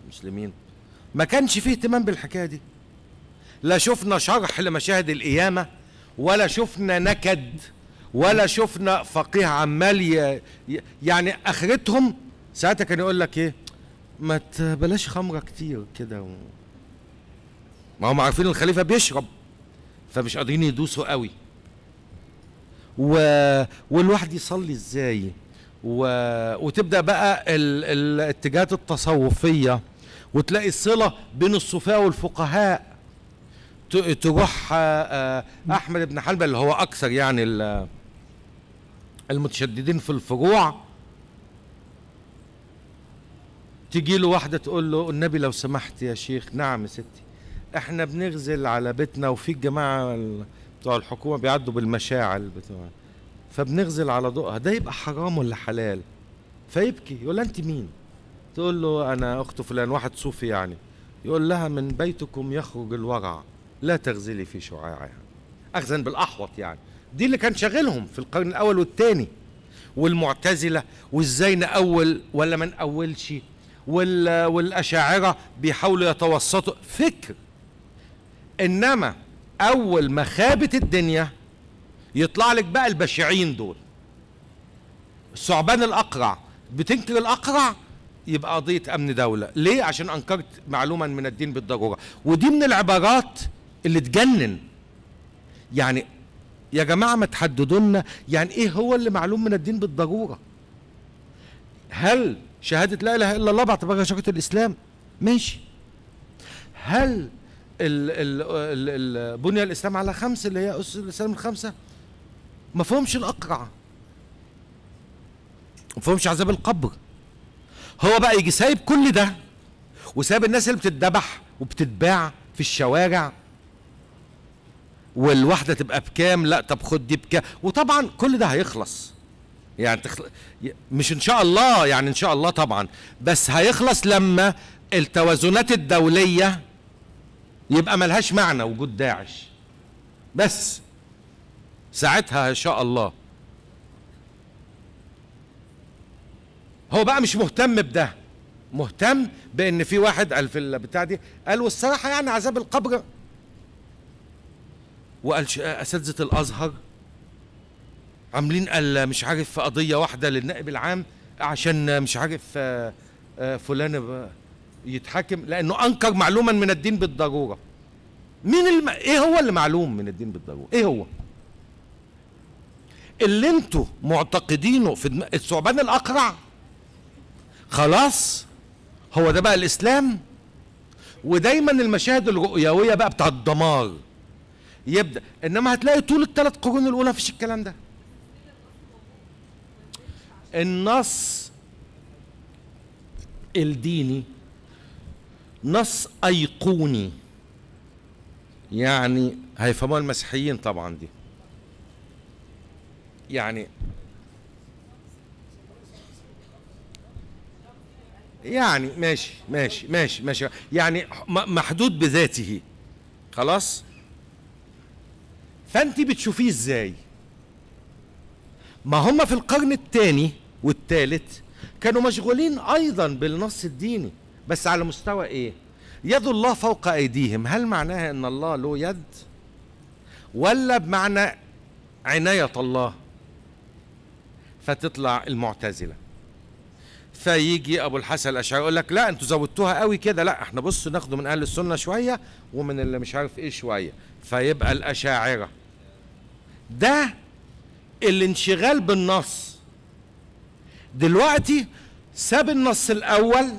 Speaker 1: المسلمين ما كانش فيه اهتمام بالحكاية دي لا شفنا شرح لمشاهد القيامة ولا شفنا نكد ولا شفنا فقيه عمال يعني اخرتهم ساعتها كان يقول لك ايه ما تبلاش خمره كتير كده و... ما هم عارفين الخليفه بيشرب فمش قادرين يدوسوا قوي و... والواحد يصلي ازاي و... وتبدا بقى ال... الاتجاهات التصوفيه وتلاقي الصله بين الصوفيه والفقهاء ت... تروح آه، آه، احمد بن حنبل اللي هو اكثر يعني المتشددين في الفروع تجي له واحده تقول له النبي لو سمحت يا شيخ نعم يا ستي احنا بنغزل على بيتنا وفي الجماعه بتوع الحكومه بيعدوا بالمشاعل بتوع فبنغزل على ضوءها ده يبقى حرام ولا حلال فيبكي يقول انت مين تقول له انا اخت فلان واحد صوفي يعني يقول لها من بيتكم يخرج الورع لا تغزلي في شعاعها اخذا بالاحوط يعني دي اللي كان شاغلهم في القرن الاول والثاني والمعتزله وازاي ناول ولا ما ناولش والأشاعرة بيحاولوا يتوسطوا فكر إنما أول ما خابت الدنيا يطلع لك بقى البشعين دول الثعبان الأقرع بتنكر الأقرع يبقى قضية أمن دولة ليه؟ عشان أنكرت معلوما من الدين بالضرورة ودي من العبارات اللي تجنن يعني يا جماعة ما تحددوا لنا يعني إيه هو اللي معلوم من الدين بالضرورة هل شهادة لا إله إلا الله بعد بقى شجرة الإسلام ماشي هل ال ال ال بني الإسلام على خمسة اللي هي أسس الإسلام الخمسة ما فهمش الأقرع ما فهمش عذاب القبر هو بقى يجي سايب كل ده وسايب الناس اللي بتتذبح وبتتباع في الشوارع والواحده تبقى بكام لا طب خد دي بكام وطبعا كل ده هيخلص يعني تخل... مش ان شاء الله يعني ان شاء الله طبعا بس هيخلص لما التوازنات الدوليه يبقى ملهاش معنى وجود داعش بس ساعتها ان شاء الله هو بقى مش مهتم بده مهتم بان في واحد قال في البتاع دي قال والصراحه يعني عذاب القبر وقال اساتذه الازهر عاملين مش عارف قضيه واحده للنائب العام عشان مش عارف آه، آه، فلان يتحاكم لانه انكر معلوما من الدين بالضروره مين الم... ايه هو اللي معلوم من الدين بالضروره ايه هو اللي انتوا معتقدينه في دم... الثعبان الاقرع خلاص هو ده بقى الاسلام ودايما المشاهد الرؤيويه بقى بتاع الدمار يبدا انما هتلاقي طول الثلاث قرون الاولى مفيش الكلام ده النص الديني نص ايقوني يعني هيفهموها المسيحيين طبعا دي يعني يعني ماشي ماشي ماشي ماشي يعني محدود بذاته خلاص فانت بتشوفيه ازاي ما هم في القرن الثاني والثالث كانوا مشغولين أيضا بالنص الديني بس على مستوى إيه؟ يد الله فوق أيديهم هل معناها أن الله له يد؟ ولا بمعنى عناية الله؟ فتطلع المعتزلة فيجي ابو الحسن الاشعري يقول لك لا انتوا زودتوها قوي كده لا احنا بص ناخده من اهل السنه شويه ومن اللي مش عارف ايه شويه فيبقى الاشاعره ده الانشغال بالنص دلوقتي ساب النص الاول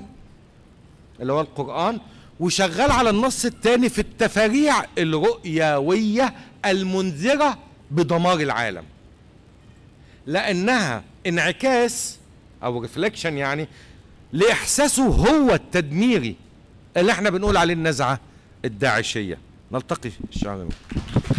Speaker 1: اللي هو القران وشغال على النص الثاني في التفاريع الرؤيويه المنذره بدمار العالم لانها انعكاس او ريفليكشن يعني لاحساسه هو التدميري اللي احنا بنقول عليه النزعه الداعشيه نلتقي الشهر